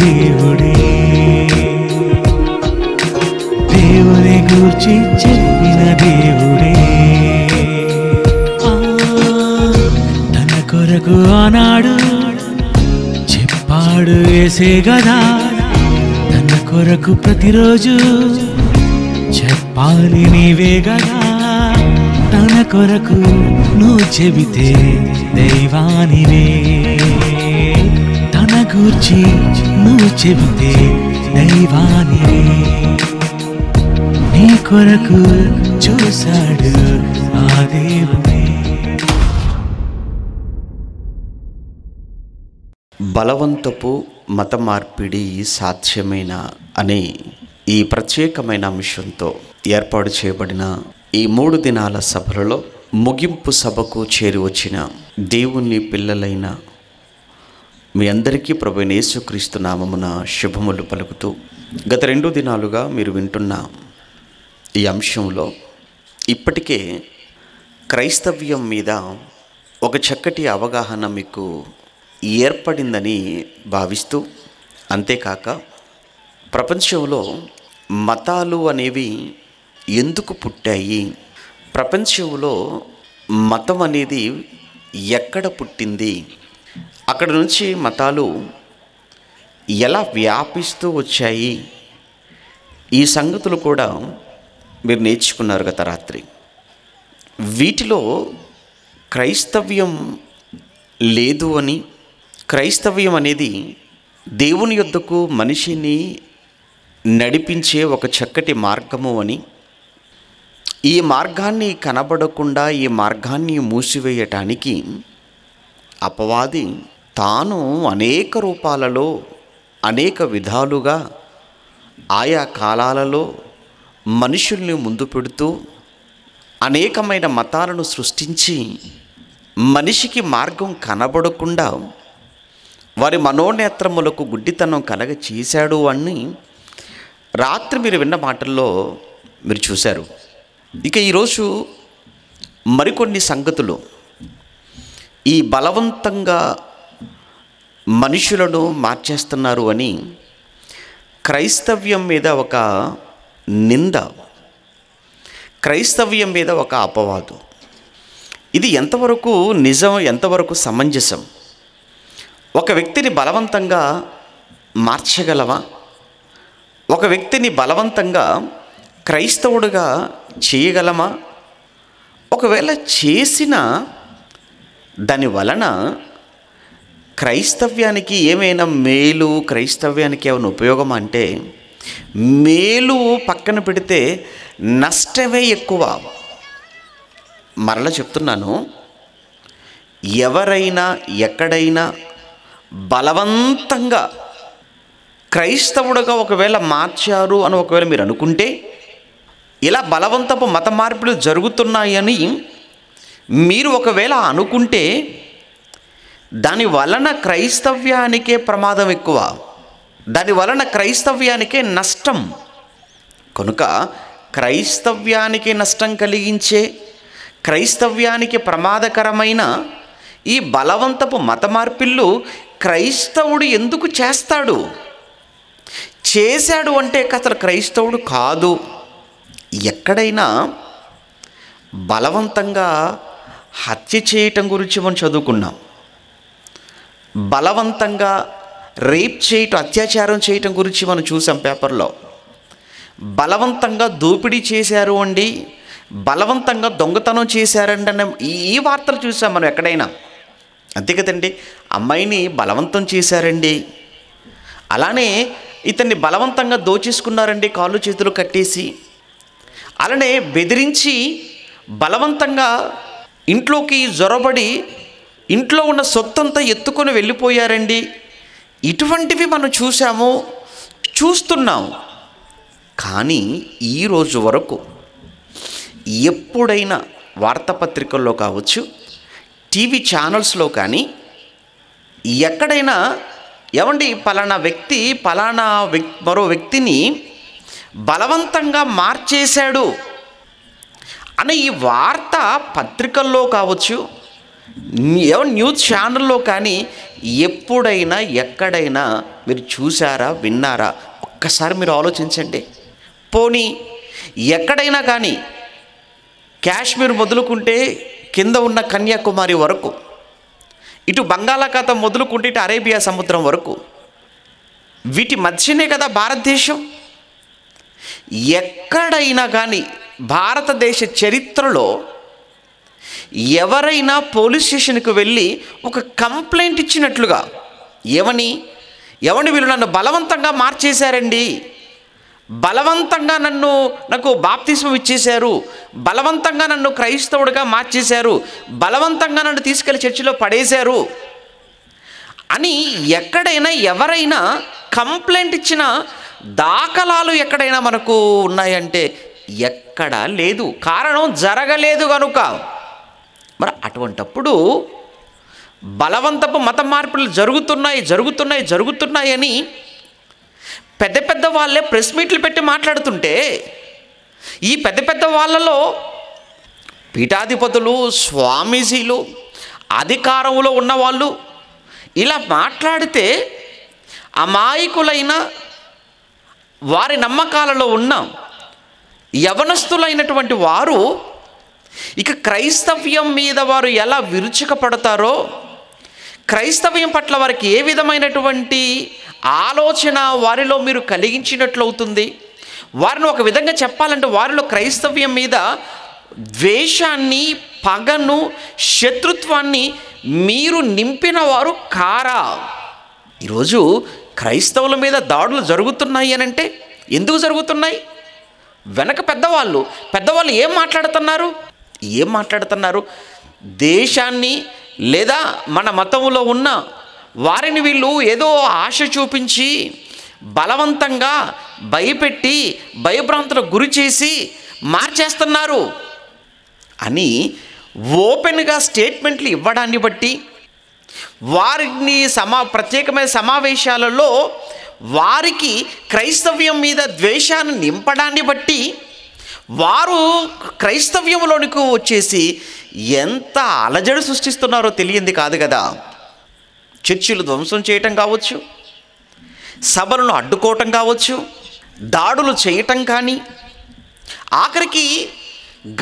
దేవుడే దేవుని గూర్చి చెప్పిన దేవుడే తన కొరకు ఆనాడు చెప్పాడు వేసే గదా తన కొరకు ప్రతిరోజు చెప్పాలి నీవే కదా తన కొరకు నువ్వు చెబితే దైవానివే గూర్చి నువ్వు చెబితే దైవాని నీ కొరకు చూశాడు ఆ దేవుని బలవంతపు మత మార్పిడి సాధ్యమైన అనే ఈ ప్రత్యేకమైన అంశంతో ఏర్పాటు చేయబడిన ఈ మూడు దినాల సభలలో ముగింపు సభకు చేరి వచ్చిన దేవుని పిల్లలైన మీ అందరికీ ప్రభు క్రీస్తు నామమున శుభములు పలుకుతూ గత రెండు దినాలుగా మీరు వింటున్న ఈ అంశంలో ఇప్పటికే క్రైస్తవ్యం మీద ఒక చక్కటి అవగాహన మీకు ఏర్పడిందని భావిస్తూ అంతేకాక ప్రపంచంలో మతాలు అనేవి ఎందుకు పుట్టాయి ప్రపంచంలో మతం అనేది ఎక్కడ పుట్టింది అక్కడ నుంచి మతాలు ఎలా వ్యాపిస్తూ వచ్చాయి ఈ సంగతులు కూడా మీరు నేర్చుకున్నారు గత రాత్రి వీటిలో క్రైస్తవ్యం లేదు అని క్రైస్తవ్యం అనేది దేవుని యొద్దకు మనిషిని నడిపించే ఒక చక్కటి మార్గము అని ఈ మార్గాన్ని కనబడకుండా ఈ మార్గాన్ని మూసివేయటానికి అపవాది తాను అనేక రూపాలలో అనేక విధాలుగా ఆయా కాలాలలో మనుషుల్ని ముందు పెడుతూ అనేకమైన మతాలను సృష్టించి మనిషికి మార్గం కనబడకుండా వారి మనోనేత్రములకు గుడ్డితనం కలగ చేశాడు అని రాత్రి మీరు విన్న మాటల్లో మీరు చూశారు ఇక ఈరోజు మరికొన్ని సంగతులు ఈ బలవంతంగా మనుషులను మార్చేస్తున్నారు అని క్రైస్తవ్యం మీద ఒక నింద క్రైస్తవ్యం మీద ఒక అపవాదు ఇది ఎంతవరకు నిజం ఎంతవరకు సమంజసం ఒక వ్యక్తిని బలవంతంగా మార్చగలవా ఒక వ్యక్తిని బలవంతంగా క్రైస్తవుడుగా చేయగలమా ఒకవేళ చేసిన దాని వలన క్రైస్తవ్యానికి ఏమైనా మేలు క్రైస్తవ్యానికి ఏమైనా ఉపయోగం అంటే మేలు పక్కన పెడితే నష్టమే ఎక్కువ మరలా చెప్తున్నాను ఎవరైనా ఎక్కడైనా బలవంతంగా క్రైస్తవుడుగా ఒకవేళ మార్చారు అని ఒకవేళ మీరు అనుకుంటే ఇలా బలవంతపు మత మార్పులు జరుగుతున్నాయని మీరు ఒకవేళ అనుకుంటే దాని వలన క్రైస్తవ్యానికే ప్రమాదం ఎక్కువ దాని వలన క్రైస్తవ్యానికే నష్టం కనుక క్రైస్తవ్యానికి నష్టం కలిగించే క్రైస్తవ్యానికి ప్రమాదకరమైన ఈ బలవంతపు మత మార్పిళ్ళు క్రైస్తవుడు ఎందుకు చేస్తాడు చేశాడు అంటే అసలు క్రైస్తవుడు కాదు ఎక్కడైనా బలవంతంగా హత్య చేయటం గురించి మనం చదువుకున్నాం బలవంతంగా రేప్ చేయటం అత్యాచారం చేయటం గురించి మనం చూసాం పేపర్లో బలవంతంగా దోపిడీ చేశారు అండి బలవంతంగా దొంగతనం చేశారండి అన్న ఈ వార్తలు చూసాం మనం ఎక్కడైనా అంతే కదండి అమ్మాయిని బలవంతం చేశారండి అలానే ఇతన్ని బలవంతంగా దోచేసుకున్నారండి కాళ్ళు చేతులు కట్టేసి అలానే బెదిరించి బలవంతంగా ఇంట్లోకి జొరబడి ఇంట్లో ఉన్న సొత్తంతా ఎత్తుకొని వెళ్ళిపోయారండి ఇటువంటివి మనం చూసాము చూస్తున్నాము కానీ ఈరోజు వరకు ఎప్పుడైనా వార్తాపత్రికల్లో కావచ్చు టీవీ ఛానల్స్లో కానీ ఎక్కడైనా ఏమండి పలానా వ్యక్తి పలానా వ్యక్ మరో వ్యక్తిని బలవంతంగా మార్చేశాడు అనే ఈ వార్త పత్రికల్లో కావచ్చు ఎవరు న్యూస్ ఛానల్లో కానీ ఎప్పుడైనా ఎక్కడైనా మీరు చూసారా విన్నారా ఒక్కసారి మీరు ఆలోచించండి పోనీ ఎక్కడైనా కానీ కాశ్మీర్ మొదలుకుంటే కింద ఉన్న కన్యాకుమారి వరకు ఇటు బంగాళాఖాతం మొదలుకుంటే ఇటు అరేబియా సముద్రం వరకు వీటి మధ్యనే కదా భారతదేశం ఎక్కడైనా కానీ భారతదేశ చరిత్రలో ఎవరైనా పోలీస్ స్టేషన్కి వెళ్ళి ఒక కంప్లైంట్ ఇచ్చినట్లుగా ఎవని ఎవని వీళ్ళు నన్ను బలవంతంగా మార్చేశారండి బలవంతంగా నన్ను నాకు బాప్తిస్మం ఇచ్చేశారు బలవంతంగా నన్ను క్రైస్తవుడిగా మార్చేశారు బలవంతంగా నన్ను తీసుకెళ్లి చర్చిలో పడేశారు అని ఎక్కడైనా ఎవరైనా కంప్లైంట్ ఇచ్చిన దాఖలాలు ఎక్కడైనా మనకు ఉన్నాయంటే ఎక్కడా లేదు కారణం జరగలేదు కనుక మరి అటువంటప్పుడు బలవంతపు మత మార్పులు జరుగుతున్నాయి జరుగుతున్నాయి జరుగుతున్నాయి అని పెద్ద పెద్ద వాళ్ళే ప్రెస్ మీట్లు పెట్టి మాట్లాడుతుంటే ఈ పెద్ద పెద్ద వాళ్ళలో పీఠాధిపతులు స్వామీజీలు అధికారంలో ఉన్నవాళ్ళు ఇలా మాట్లాడితే అమాయకులైన వారి నమ్మకాలలో ఉన్న యవనస్తులైనటువంటి వారు ఇక క్రైస్తవ్యం మీద వారు ఎలా విరుచుకపడతారో క్రైస్తవ్యం పట్ల వారికి ఏ విధమైనటువంటి ఆలోచన వారిలో మీరు కలిగించినట్లు అవుతుంది వారిని ఒక విధంగా చెప్పాలంటే వారిలో క్రైస్తవ్యం మీద ద్వేషాన్ని పగను శత్రుత్వాన్ని మీరు నింపిన వారు కారా ఈరోజు క్రైస్తవుల మీద దాడులు జరుగుతున్నాయి అని అంటే ఎందుకు జరుగుతున్నాయి వెనక పెద్దవాళ్ళు పెద్దవాళ్ళు ఏం మాట్లాడుతున్నారు ఏం మాట్లాడుతున్నారు దేశాన్ని లేదా మన మతంలో ఉన్న వారిని వీళ్ళు ఏదో ఆశ చూపించి బలవంతంగా భయపెట్టి భయభ్రాంతులకు గురి చేసి మార్చేస్తున్నారు అని ఓపెన్గా స్టేట్మెంట్లు ఇవ్వడాన్ని బట్టి వారిని సమా ప్రత్యేకమైన సమావేశాలలో వారికి క్రైస్తవ్యం మీద ద్వేషాన్ని నింపడాన్ని బట్టి వారు క్రైస్తవ్యంలోనికి వచ్చేసి ఎంత అలజడి సృష్టిస్తున్నారో తెలియంది కాదు కదా చర్చిలు ధ్వంసం చేయటం కావచ్చు సభలను అడ్డుకోవటం కావచ్చు దాడులు చేయటం కానీ ఆఖరికి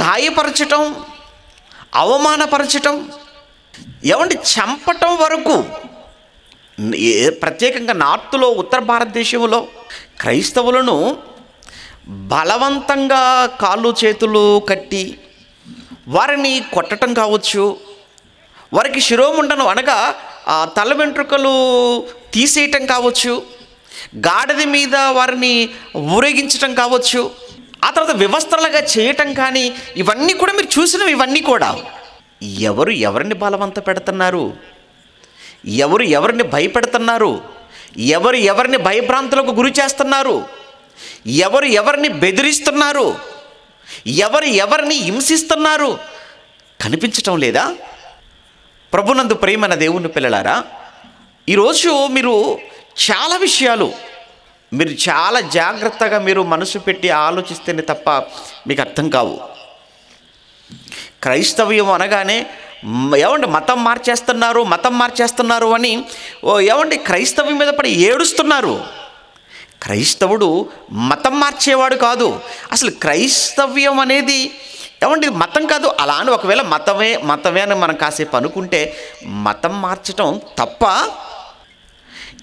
గాయపరచటం అవమానపరచటం ఏమంటే చంపటం వరకు ప్రత్యేకంగా నార్త్లో ఉత్తర భారతదేశంలో క్రైస్తవులను బలవంతంగా కాళ్ళు చేతులు కట్టి వారిని కొట్టడం కావచ్చు వారికి శిరోముండను అనగా ఆ తల వెంట్రుకలు తీసేయటం కావచ్చు గాడిది మీద వారిని ఊరేగించటం కావచ్చు ఆ తర్వాత వ్యవస్థలుగా చేయటం కానీ ఇవన్నీ కూడా మీరు చూసినవి ఇవన్నీ కూడా ఎవరు ఎవరిని బలవంత పెడుతున్నారు ఎవరు ఎవరిని భయపెడుతున్నారు ఎవరు ఎవరిని భయభ్రాంతులకు గురి చేస్తున్నారు ఎవరు ఎవరిని బెదిరిస్తున్నారు ఎవరు ఎవరిని హింసిస్తున్నారు కనిపించటం లేదా ప్రభునందు ప్రేమన దేవుని పిల్లలారా ఈరోజు మీరు చాలా విషయాలు మీరు చాలా జాగ్రత్తగా మీరు మనసు పెట్టి ఆలోచిస్తేనే తప్ప మీకు అర్థం కావు క్రైస్తవ్యం అనగానే ఏమండి మతం మార్చేస్తున్నారు మతం మార్చేస్తున్నారు అని ఏమండి క్రైస్తవ్యం మీద పడి ఏడుస్తున్నారు క్రైస్తవుడు మతం మార్చేవాడు కాదు అసలు క్రైస్తవ్యం అనేది ఏమంటే మతం కాదు అలా అని ఒకవేళ మతమే మతమే అని మనం కాసేపు అనుకుంటే మతం మార్చటం తప్ప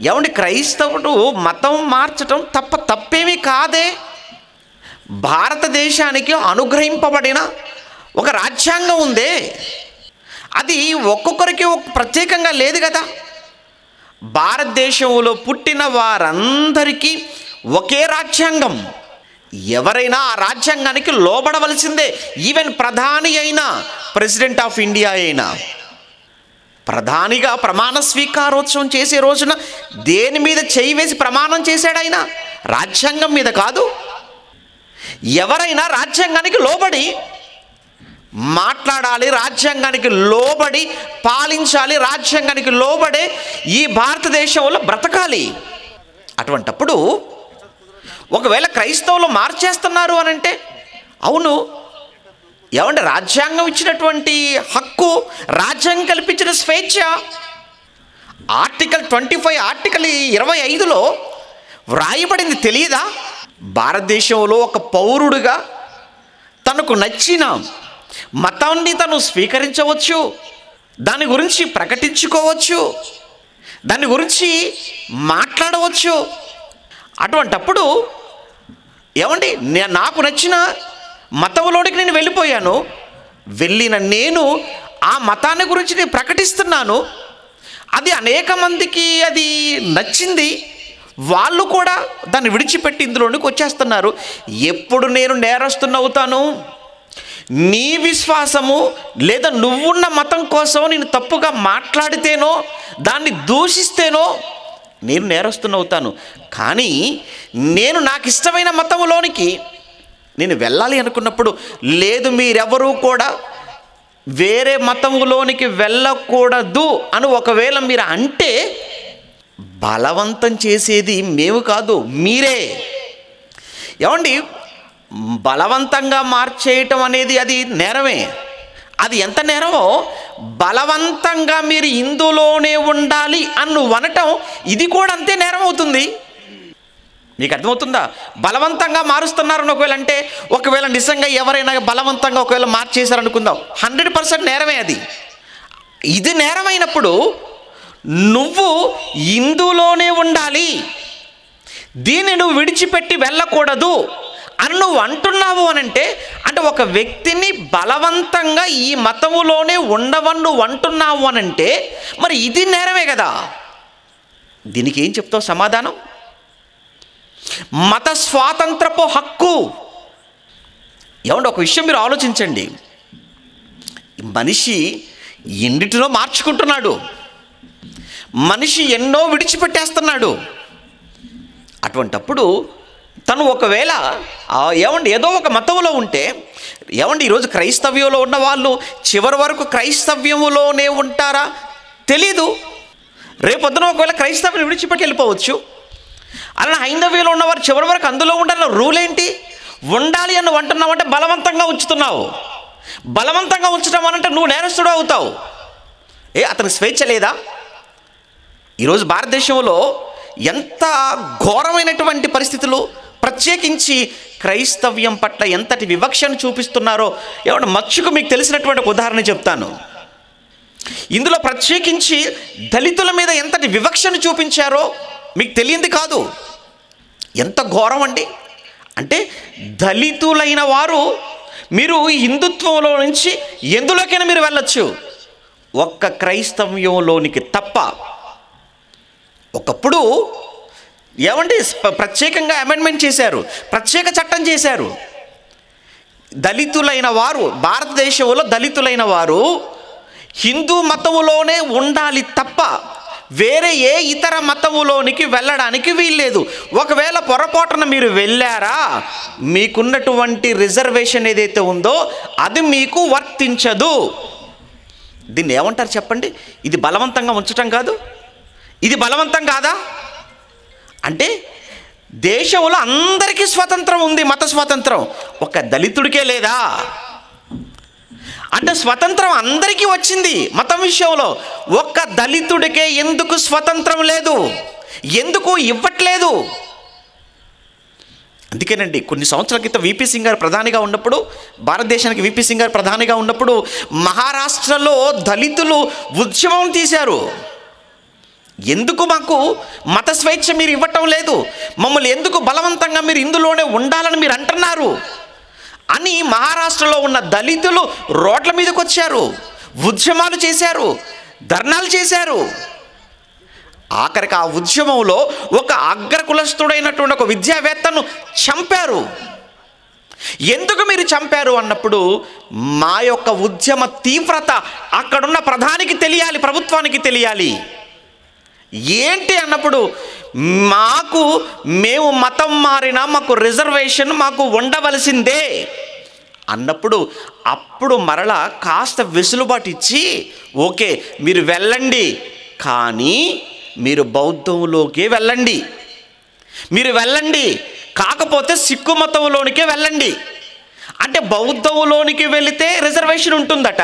ఏమంటే క్రైస్తవుడు మతం మార్చటం తప్ప తప్పేమీ కాదే భారతదేశానికి అనుగ్రహింపబడిన ఒక రాజ్యాంగం ఉందే అది ఒక్కొక్కరికి ప్రత్యేకంగా లేదు కదా భారతదేశంలో పుట్టిన వారందరికీ ఒకే రాజ్యాంగం ఎవరైనా ఆ రాజ్యాంగానికి లోబడవలసిందే ఈవెన్ ప్రధాని అయినా ప్రెసిడెంట్ ఆఫ్ ఇండియా అయినా ప్రధానిగా ప్రమాణ స్వీకారోత్సవం చేసే రోజున దేని మీద చేయి వేసి ప్రమాణం చేశాడైనా రాజ్యాంగం మీద కాదు ఎవరైనా రాజ్యాంగానికి లోబడి మాట్లాడాలి రాజ్యాంగానికి లోబడి పాలించాలి రాజ్యాంగానికి లోబడే ఈ భారతదేశంలో బ్రతకాలి అటువంటప్పుడు ఒకవేళ క్రైస్తవులు మార్చేస్తున్నారు అని అంటే అవును ఏమంటే రాజ్యాంగం ఇచ్చినటువంటి హక్కు రాజ్యాంగం కల్పించిన స్వేచ్ఛ ఆర్టికల్ ట్వంటీ ఫైవ్ ఆర్టికల్ ఇరవై ఐదులో వ్రాయబడింది తెలియదా భారతదేశంలో ఒక పౌరుడుగా తనకు నచ్చిన మతాన్ని తను స్వీకరించవచ్చు దాని గురించి ప్రకటించుకోవచ్చు దాని గురించి మాట్లాడవచ్చు అటువంటప్పుడు ఏమండి నాకు నచ్చిన మతంలోనికి నేను వెళ్ళిపోయాను వెళ్ళిన నేను ఆ మతాన్ని గురించి నేను ప్రకటిస్తున్నాను అది అనేక మందికి అది నచ్చింది వాళ్ళు కూడా దాన్ని విడిచిపెట్టి ఇందులోనికి వచ్చేస్తున్నారు ఎప్పుడు నేను నేరస్తున్నవుతాను నీ విశ్వాసము లేదా నువ్వున్న మతం కోసం నేను తప్పుగా మాట్లాడితేనో దాన్ని దూషిస్తేనో నేను నేరస్తున్నవుతాను కానీ నేను నాకు ఇష్టమైన మతములోనికి నేను వెళ్ళాలి అనుకున్నప్పుడు లేదు మీరెవరూ కూడా వేరే మతములోనికి వెళ్ళకూడదు అని ఒకవేళ మీరు అంటే బలవంతం చేసేది మేము కాదు మీరే ఏమండి బలవంతంగా మార్చేయటం అనేది అది నేరమే అది ఎంత నేరమో బలవంతంగా మీరు ఇందులోనే ఉండాలి అన్ను అనటం ఇది కూడా అంతే నేరం అవుతుంది మీకు అర్థమవుతుందా బలవంతంగా మారుస్తున్నారని ఒకవేళ అంటే ఒకవేళ నిజంగా ఎవరైనా బలవంతంగా ఒకవేళ మార్చేశారనుకుందాం హండ్రెడ్ పర్సెంట్ నేరమే అది ఇది నేరమైనప్పుడు నువ్వు ఇందులోనే ఉండాలి దీన్ని నువ్వు విడిచిపెట్టి వెళ్ళకూడదు అని నువ్వు అంటున్నావు అని అంటే అంటే ఒక వ్యక్తిని బలవంతంగా ఈ మతములోనే ఉండవని నువ్వు అంటున్నావు అని అంటే మరి ఇది నేరమే కదా దీనికి ఏం చెప్తావు సమాధానం మత స్వాతంత్రపు హక్కు ఏమంటే ఒక విషయం మీరు ఆలోచించండి మనిషి ఎన్నిటిలో మార్చుకుంటున్నాడు మనిషి ఎన్నో విడిచిపెట్టేస్తున్నాడు అటువంటప్పుడు తను ఒకవేళ ఏమండి ఏదో ఒక మతంలో ఉంటే ఏమండి ఈరోజు క్రైస్తవ్యంలో ఉన్న వాళ్ళు చివరి వరకు క్రైస్తవ్యములోనే ఉంటారా తెలీదు రేపొద్దున ఒకవేళ క్రైస్తవ్యం విడిచిపెట్టి వెళ్ళిపోవచ్చు అలా హైందవ్యంలో ఉన్నవారు చివరి వరకు అందులో ఉండాలన్న రూల్ ఏంటి ఉండాలి అని అంటున్నావు అంటే బలవంతంగా ఉంచుతున్నావు బలవంతంగా ఉంచడం అనంటే నువ్వు నేరస్తుడు అవుతావు ఏ అతనికి స్వేచ్ఛ లేదా ఈరోజు భారతదేశంలో ఎంత ఘోరమైనటువంటి పరిస్థితులు ప్రత్యేకించి క్రైస్తవ్యం పట్ల ఎంతటి వివక్షను చూపిస్తున్నారో ఏమన్నా మచ్చుకు మీకు తెలిసినటువంటి ఒక ఉదాహరణ చెప్తాను ఇందులో ప్రత్యేకించి దళితుల మీద ఎంతటి వివక్షను చూపించారో మీకు తెలియంది కాదు ఎంత ఘోరం అండి అంటే దళితులైన వారు మీరు హిందుత్వంలో నుంచి ఎందులోకైనా మీరు వెళ్ళచ్చు ఒక్క క్రైస్తవ్యంలోనికి తప్ప ఒకప్పుడు ఏమండి ప్రత్యేకంగా అమెండ్మెంట్ చేశారు ప్రత్యేక చట్టం చేశారు దళితులైన వారు భారతదేశంలో దళితులైన వారు హిందూ మతములోనే ఉండాలి తప్ప వేరే ఏ ఇతర మతములోనికి వెళ్ళడానికి వీల్లేదు ఒకవేళ పొరపాటున మీరు వెళ్ళారా మీకున్నటువంటి రిజర్వేషన్ ఏదైతే ఉందో అది మీకు వర్తించదు దీన్ని ఏమంటారు చెప్పండి ఇది బలవంతంగా ఉంచటం కాదు ఇది బలవంతం కాదా అంటే దేశంలో అందరికీ స్వతంత్రం ఉంది మత స్వాతంత్రం ఒక దళితుడికే లేదా అంటే స్వతంత్రం అందరికీ వచ్చింది మతం విషయంలో ఒక్క దళితుడికే ఎందుకు స్వతంత్రం లేదు ఎందుకు ఇవ్వట్లేదు అందుకేనండి కొన్ని సంవత్సరాల క్రితం విపి సింగ్ గారు ప్రధానిగా ఉన్నప్పుడు భారతదేశానికి విపి సింగ్ గారు ప్రధానిగా ఉన్నప్పుడు మహారాష్ట్రలో దళితులు ఉద్యమం తీశారు ఎందుకు మాకు మత స్వేచ్ఛ మీరు ఇవ్వటం లేదు మమ్మల్ని ఎందుకు బలవంతంగా మీరు ఇందులోనే ఉండాలని మీరు అంటున్నారు అని మహారాష్ట్రలో ఉన్న దళితులు రోడ్ల మీదకి వచ్చారు ఉద్యమాలు చేశారు ధర్నాలు చేశారు ఆఖరికి ఆ ఉద్యమంలో ఒక అగ్రకులస్తుడైనటువంటి ఒక విద్యావేత్తను చంపారు ఎందుకు మీరు చంపారు అన్నప్పుడు మా యొక్క ఉద్యమ తీవ్రత అక్కడున్న ప్రధానికి తెలియాలి ప్రభుత్వానికి తెలియాలి ఏంటి అన్నప్పుడు మాకు మేము మతం మారినా మాకు రిజర్వేషన్ మాకు ఉండవలసిందే అన్నప్పుడు అప్పుడు మరలా కాస్త వెసులుబాటు ఇచ్చి ఓకే మీరు వెళ్ళండి కానీ మీరు బౌద్ధంలోకే వెళ్ళండి మీరు వెళ్ళండి కాకపోతే సిక్కు మతంలోనికే వెళ్ళండి అంటే బౌద్ధంలోనికి వెళితే రిజర్వేషన్ ఉంటుందట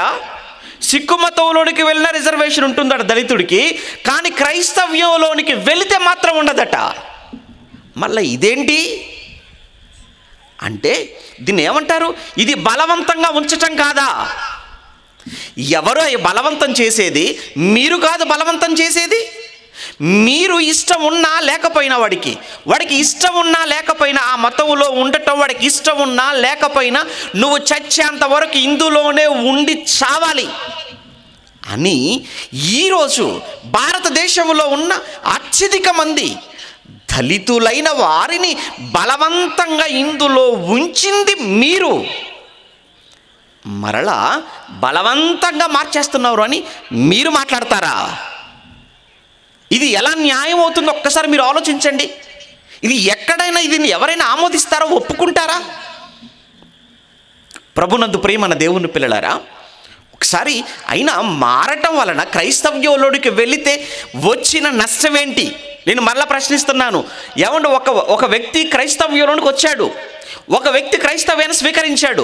సిక్కు మతంలోనికి వెళ్ళిన రిజర్వేషన్ ఉంటుందట దళితుడికి కానీ క్రైస్తవ్యంలోనికి వెళితే మాత్రం ఉండదట మళ్ళీ ఇదేంటి అంటే దీన్ని ఏమంటారు ఇది బలవంతంగా ఉంచటం కాదా ఎవరు బలవంతం చేసేది మీరు కాదు బలవంతం చేసేది మీరు ఇష్టం ఉన్నా లేకపోయినా వాడికి వాడికి ఇష్టం ఉన్నా లేకపోయినా ఆ మతంలో ఉండటం వాడికి ఇష్టం ఉన్నా లేకపోయినా నువ్వు చచ్చేంత వరకు ఇందులోనే ఉండి చావాలి అని ఈరోజు భారతదేశంలో ఉన్న అత్యధిక మంది దళితులైన వారిని బలవంతంగా ఇందులో ఉంచింది మీరు మరలా బలవంతంగా మార్చేస్తున్నారు అని మీరు మాట్లాడతారా ఇది ఎలా న్యాయం అవుతుందో ఒక్కసారి మీరు ఆలోచించండి ఇది ఎక్కడైనా ఇది ఎవరైనా ఆమోదిస్తారో ఒప్పుకుంటారా ప్రభునందు ప్రేమన దేవుని పిల్లలారా ఒకసారి అయినా మారటం వలన క్రైస్తవ్యంలోనికి వెళితే వచ్చిన నష్టం ఏంటి నేను మళ్ళీ ప్రశ్నిస్తున్నాను ఏమంటే ఒక ఒక వ్యక్తి క్రైస్తవ్యంలోనికి వచ్చాడు ఒక వ్యక్తి క్రైస్తవ్యాన్ని స్వీకరించాడు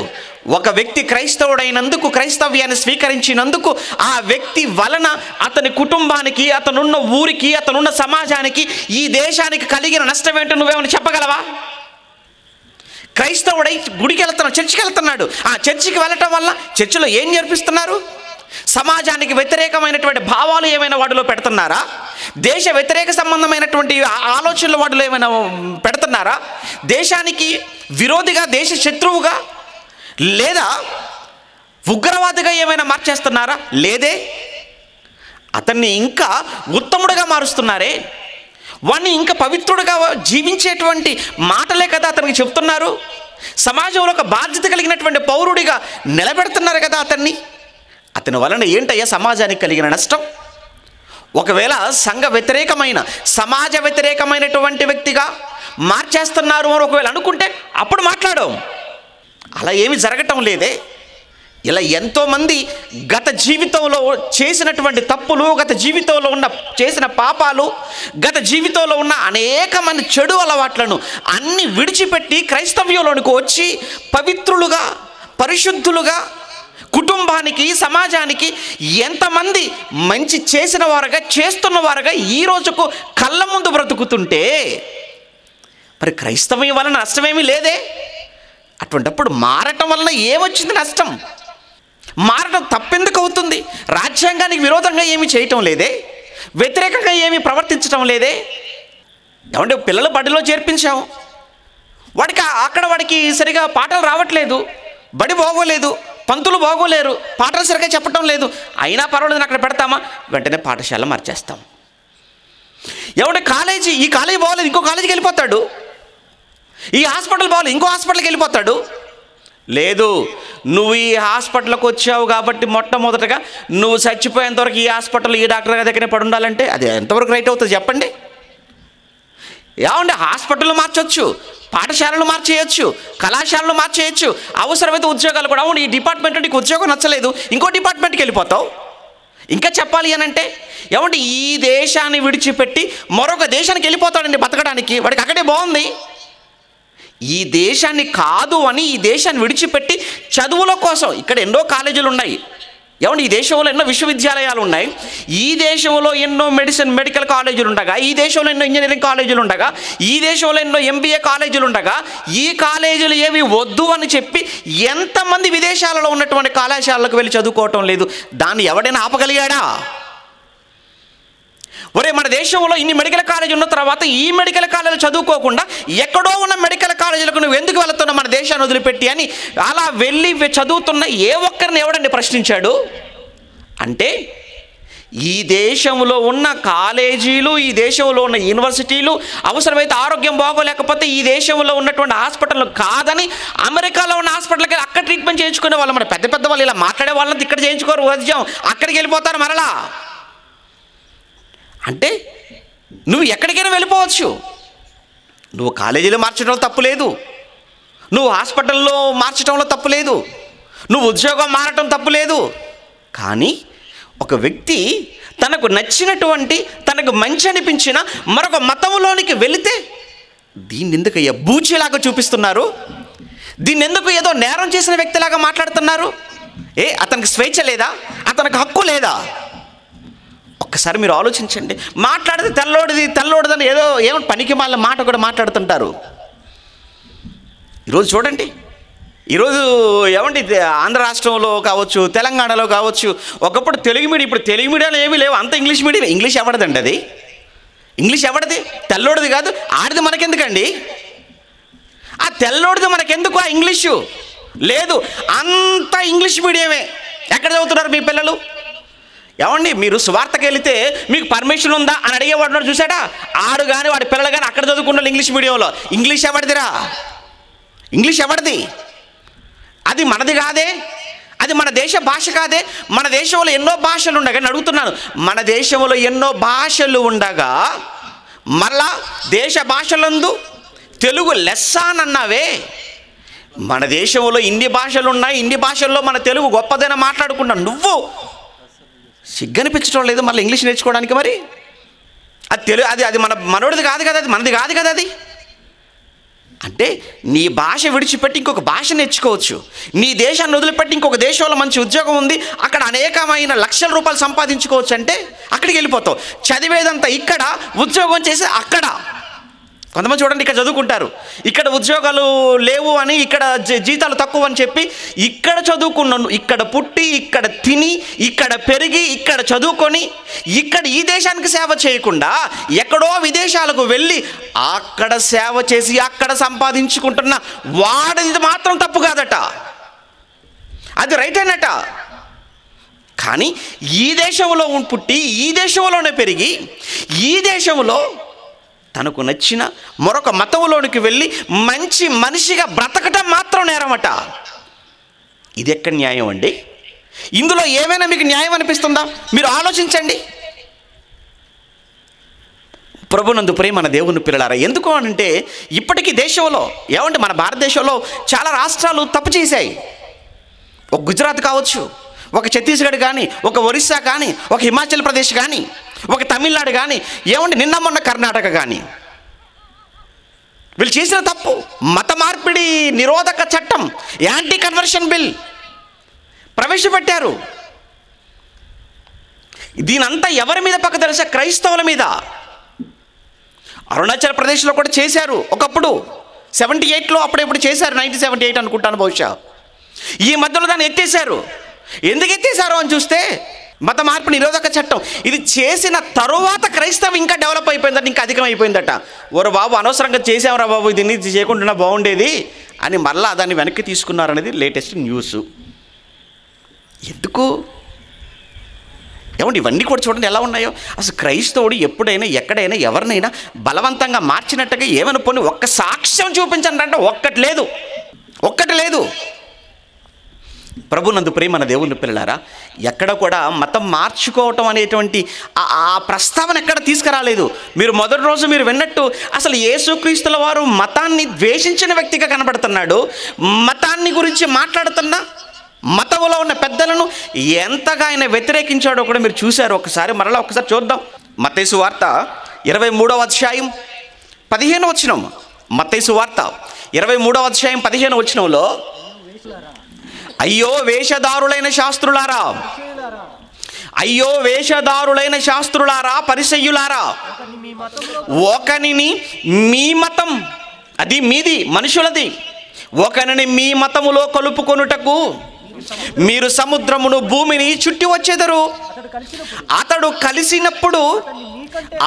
ఒక వ్యక్తి క్రైస్తవుడైనందుకు క్రైస్తవ్యాన్ని స్వీకరించినందుకు ఆ వ్యక్తి వలన అతని కుటుంబానికి అతనున్న ఊరికి అతనున్న సమాజానికి ఈ దేశానికి కలిగిన నష్టం ఏంటో నువ్వేమని చెప్పగలవా క్రైస్తవుడై గుడికి వెళ్తున్నాడు చర్చికి వెళ్తున్నాడు ఆ చర్చికి వెళ్ళటం వల్ల చర్చిలో ఏం నేర్పిస్తున్నారు సమాజానికి వ్యతిరేకమైనటువంటి భావాలు ఏమైనా వాటిలో పెడుతున్నారా దేశ వ్యతిరేక సంబంధమైనటువంటి ఆలోచనలు వాటిలో ఏమైనా పెడుతున్నారా దేశానికి విరోధిగా దేశ శత్రువుగా లేదా ఉగ్రవాదిగా ఏమైనా మార్చేస్తున్నారా లేదే అతన్ని ఇంకా ఉత్తముడుగా మారుస్తున్నారే వాణ్ణి ఇంకా పవిత్రుడుగా జీవించేటువంటి మాటలే కదా అతనికి చెప్తున్నారు సమాజంలో ఒక బాధ్యత కలిగినటువంటి పౌరుడిగా నిలబెడుతున్నారు కదా అతన్ని అతని వలన ఏంటయ్యా సమాజానికి కలిగిన నష్టం ఒకవేళ సంఘ వ్యతిరేకమైన సమాజ వ్యతిరేకమైనటువంటి వ్యక్తిగా మార్చేస్తున్నారు అని ఒకవేళ అనుకుంటే అప్పుడు మాట్లాడవు అలా ఏమి జరగటం లేదే ఇలా ఎంతోమంది గత జీవితంలో చేసినటువంటి తప్పులు గత జీవితంలో ఉన్న చేసిన పాపాలు గత జీవితంలో ఉన్న అనేకమంది చెడు అలవాట్లను అన్ని విడిచిపెట్టి క్రైస్తవ్యంలోనికి వచ్చి పవిత్రులుగా పరిశుద్ధులుగా కుటుంబానికి సమాజానికి ఎంతమంది మంచి చేసిన వారుగా చేస్తున్న వారుగా ఈ రోజుకు కళ్ళ ముందు బ్రతుకుతుంటే మరి క్రైస్తవం వల్ల నష్టమేమీ లేదే అటువంటప్పుడు మారటం వలన ఏమొచ్చింది నష్టం మారటం తప్పెందుకు అవుతుంది రాజ్యాంగానికి విరోధంగా ఏమి చేయటం లేదే వ్యతిరేకంగా ఏమి ప్రవర్తించటం లేదే ఏమంటే పిల్లలు బడిలో చేర్పించాము వాడికి అక్కడ వాడికి సరిగా పాటలు రావట్లేదు బడి బాగోలేదు పంతులు బాగోలేరు పాటలు సరిగ్గా చెప్పటం లేదు అయినా పర్వాలేదు అక్కడ పెడతామా వెంటనే పాఠశాల మార్చేస్తాం ఎవడ కాలేజీ ఈ కాలేజీ బాగోలేదు ఇంకో కాలేజీకి వెళ్ళిపోతాడు ఈ హాస్పిటల్ బాగోలేదు ఇంకో హాస్పిటల్కి వెళ్ళిపోతాడు లేదు నువ్వు ఈ హాస్పిటల్కి వచ్చావు కాబట్టి మొట్టమొదటగా నువ్వు చచ్చిపోయేంతవరకు ఈ హాస్పిటల్ ఈ డాక్టర్ గారి దగ్గరనే పడి ఉండాలంటే అది ఎంతవరకు రైట్ అవుతుంది చెప్పండి ఏమండి హాస్పిటల్ మార్చొచ్చు పాఠశాలలు మార్చేయచ్చు కళాశాలలు మార్చేయచ్చు అవసరమైతే ఉద్యోగాలు కూడా అవును ఈ డిపార్ట్మెంట్ నీకు ఉద్యోగం నచ్చలేదు ఇంకో డిపార్ట్మెంట్కి వెళ్ళిపోతావు ఇంకా చెప్పాలి అని అంటే ఏమంటే ఈ దేశాన్ని విడిచిపెట్టి మరొక దేశానికి వెళ్ళిపోతాడండి బతకడానికి వాడికి అక్కడే బాగుంది ఈ దేశాన్ని కాదు అని ఈ దేశాన్ని విడిచిపెట్టి చదువుల కోసం ఇక్కడ ఎన్నో కాలేజీలు ఉన్నాయి ఏమంటే ఈ దేశంలో ఎన్నో విశ్వవిద్యాలయాలు ఉన్నాయి ఈ దేశంలో ఎన్నో మెడిసిన్ మెడికల్ కాలేజీలు ఉండగా ఈ దేశంలో ఎన్నో ఇంజనీరింగ్ కాలేజీలు ఉండగా ఈ దేశంలో ఎన్నో ఎంబీఏ కాలేజీలు ఉండగా ఈ కాలేజీలు ఏవి వద్దు అని చెప్పి ఎంతమంది విదేశాలలో ఉన్నటువంటి కళాశాలకు వెళ్ళి చదువుకోవటం లేదు దాన్ని ఎవడైనా ఆపగలిగాడా ఒరే మన దేశంలో ఇన్ని మెడికల్ కాలేజ్ ఉన్న తర్వాత ఈ మెడికల్ కాలేజ్ చదువుకోకుండా ఎక్కడో ఉన్న మెడికల్ కాలేజీలకు నువ్వు ఎందుకు వెళుతున్నావు మన దేశాన్ని వదిలిపెట్టి అని అలా వెళ్ళి చదువుతున్న ఏ ఒక్కరిని ఎవడండి ప్రశ్నించాడు అంటే ఈ దేశంలో ఉన్న కాలేజీలు ఈ దేశంలో ఉన్న యూనివర్సిటీలు అవసరమైతే ఆరోగ్యం బాగోలేకపోతే ఈ దేశంలో ఉన్నటువంటి హాస్పిటల్ కాదని అమెరికాలో ఉన్న హాస్పిటల్కి అక్కడ ట్రీట్మెంట్ చేయించుకునే వాళ్ళు మన పెద్ద పెద్ద వాళ్ళు ఇలా మాట్లాడే వాళ్ళంతా ఇక్కడ చేయించుకోరు వద్యం అక్కడికి వెళ్ళిపోతారు మరలా అంటే నువ్వు ఎక్కడికైనా వెళ్ళిపోవచ్చు నువ్వు కాలేజీలో మార్చడంలో తప్పు లేదు నువ్వు హాస్పిటల్లో మార్చడంలో తప్పు లేదు నువ్వు ఉద్యోగం మారటం తప్పు లేదు కానీ ఒక వ్యక్తి తనకు నచ్చినటువంటి తనకు మంచి అనిపించిన మరొక మతంలోనికి వెళితే దీన్ని ఎందుకు అయ్యా బూచిలాగా చూపిస్తున్నారు దీన్ని ఎందుకు ఏదో నేరం చేసిన వ్యక్తిలాగా మాట్లాడుతున్నారు ఏ అతనికి స్వేచ్ఛ లేదా అతనికి హక్కు లేదా ఒకసారి మీరు ఆలోచించండి మాట్లాడితే తెల్లోడిది తెల్లోడిదని ఏదో ఏమో పనికి మాల మాట కూడా మాట్లాడుతుంటారు ఈరోజు చూడండి ఈరోజు ఏమండి ఆంధ్ర రాష్ట్రంలో కావచ్చు తెలంగాణలో కావచ్చు ఒకప్పుడు తెలుగు మీడియం ఇప్పుడు తెలుగు మీడియాలో ఏమీ లేవు అంత ఇంగ్లీష్ మీడియం ఇంగ్లీష్ ఎవడదండి అది ఇంగ్లీష్ ఎవడది తెల్లోడిది కాదు ఆడిది మనకెందుకండి ఆ తెల్లోడిది మనకెందుకు ఆ ఇంగ్లీషు లేదు అంత ఇంగ్లీష్ మీడియమే ఎక్కడ చదువుతున్నారు మీ పిల్లలు ఏమండి మీరు సువార్తకి వెళితే మీకు పర్మిషన్ ఉందా అని అడిగేవాడు చూసాడా ఆడు కానీ వాడి పిల్లలు కానీ అక్కడ చదువుకుంటున్నాడు ఇంగ్లీష్ మీడియంలో ఇంగ్లీష్ ఎవరిదిరా ఇంగ్లీష్ ఎవరిది అది మనది కాదే అది మన దేశ భాష కాదే మన దేశంలో ఎన్నో భాషలు ఉండగా నేను అడుగుతున్నాను మన దేశంలో ఎన్నో భాషలు ఉండగా మళ్ళా దేశ భాషలందు తెలుగు లెస్సాన్ అన్నావే మన దేశంలో ఇన్ని భాషలు ఉన్నాయి ఇన్ని భాషల్లో మన తెలుగు గొప్పదైన మాట్లాడుకున్నావు నువ్వు సిగ్గనిపించడం లేదు మళ్ళీ ఇంగ్లీష్ నేర్చుకోవడానికి మరి అది తెలుగు అది అది మన మనోడిది కాదు కదా అది మనది కాదు కదా అది అంటే నీ భాష విడిచిపెట్టి ఇంకొక భాష నేర్చుకోవచ్చు నీ దేశాన్ని వదిలిపెట్టి ఇంకొక దేశంలో మంచి ఉద్యోగం ఉంది అక్కడ అనేకమైన లక్షల రూపాయలు సంపాదించుకోవచ్చు అంటే అక్కడికి వెళ్ళిపోతావు చదివేదంతా ఇక్కడ ఉద్యోగం చేసి అక్కడ కొంతమంది చూడండి ఇక్కడ చదువుకుంటారు ఇక్కడ ఉద్యోగాలు లేవు అని ఇక్కడ జీతాలు తక్కువ అని చెప్పి ఇక్కడ చదువుకున్నాను ఇక్కడ పుట్టి ఇక్కడ తిని ఇక్కడ పెరిగి ఇక్కడ చదువుకొని ఇక్కడ ఈ దేశానికి సేవ చేయకుండా ఎక్కడో విదేశాలకు వెళ్ళి అక్కడ సేవ చేసి అక్కడ సంపాదించుకుంటున్న వాడిది మాత్రం తప్పు కాదట అది రైట్ అయినట కానీ ఈ దేశంలో పుట్టి ఈ దేశంలోనే పెరిగి ఈ దేశంలో తనకు నచ్చిన మరొక మతంలోనికి వెళ్ళి మంచి మనిషిగా బ్రతకటం మాత్రం నేరమట ఇది ఎక్కడ న్యాయం అండి ఇందులో ఏమైనా మీకు న్యాయం అనిపిస్తుందా మీరు ఆలోచించండి ప్రభునందు మన దేవుని పిల్లలారా ఎందుకు అంటే ఇప్పటికీ దేశంలో ఏమంటే మన భారతదేశంలో చాలా రాష్ట్రాలు తప్పు చేశాయి ఒక గుజరాత్ కావచ్చు ఒక ఛత్తీస్గఢ్ కానీ ఒక ఒరిస్సా కానీ ఒక హిమాచల్ ప్రదేశ్ కానీ ఒక తమిళనాడు కానీ ఏమంటే నిన్న మొన్న కర్ణాటక కానీ వీళ్ళు చేసిన తప్పు మత మార్పిడి నిరోధక చట్టం యాంటీ కన్వర్షన్ బిల్ ప్రవేశపెట్టారు దీనంతా ఎవరి మీద పక్క తెలుసా క్రైస్తవుల మీద అరుణాచల్ ప్రదేశ్లో కూడా చేశారు ఒకప్పుడు సెవెంటీ ఎయిట్లో అప్పుడెప్పుడు చేశారు నైన్టీన్ సెవెంటీ ఎయిట్ అనుకుంటాను బహుశా ఈ మధ్యలో దాన్ని ఎత్తేసారు ఎందుకు ఎత్తేసారు అని చూస్తే మత మార్పు నిరోధక చట్టం ఇది చేసిన తరువాత క్రైస్తవం ఇంకా డెవలప్ అయిపోయిందట ఇంకా అధికం అయిపోయిందట ఓరు బాబు అనవసరంగా చేసామరా బాబు దీన్ని చేయకుండా బాగుండేది అని మళ్ళా దాన్ని వెనక్కి తీసుకున్నారనేది లేటెస్ట్ న్యూస్ ఎందుకు ఏమంటే ఇవన్నీ కూడా చూడండి ఎలా ఉన్నాయో అసలు క్రైస్తవుడు ఎప్పుడైనా ఎక్కడైనా ఎవరినైనా బలవంతంగా మార్చినట్టుగా ఏమనుకొని ఒక్క సాక్ష్యం చూపించండి అంటే ఒక్కటి లేదు ఒక్కటి లేదు ప్రభునందు ప్రేమ నా దేవుళ్ళు పిల్లలారా ఎక్కడ కూడా మతం మార్చుకోవటం అనేటువంటి ఆ ప్రస్తావన ఎక్కడ తీసుకురాలేదు మీరు మొదటి రోజు మీరు విన్నట్టు అసలు యేసుక్రీస్తుల వారు మతాన్ని ద్వేషించిన వ్యక్తిగా కనబడుతున్నాడు మతాన్ని గురించి మాట్లాడుతున్నా మతంలో ఉన్న పెద్దలను ఎంతగా ఆయన వ్యతిరేకించాడో కూడా మీరు చూశారు ఒకసారి మరలా ఒకసారి చూద్దాం మతేసు వార్త ఇరవై మూడవ అధ్యాయం పదిహేను వచ్చినం మతేసు వార్త ఇరవై మూడవ అధ్యాయం పదిహేను వచ్చినంలో అయ్యో వేషధారులైన శాస్త్రులారా అయ్యో వేషధారులైన శాస్త్రులారా పరిసయ్యులారా ఒకనిని మీ మతం అది మీది మనుషులది ఒకనిని మీ మతములో కలుపుకొనుటకు మీరు సముద్రమును భూమిని చుట్టి వచ్చేదరు అతడు కలిసినప్పుడు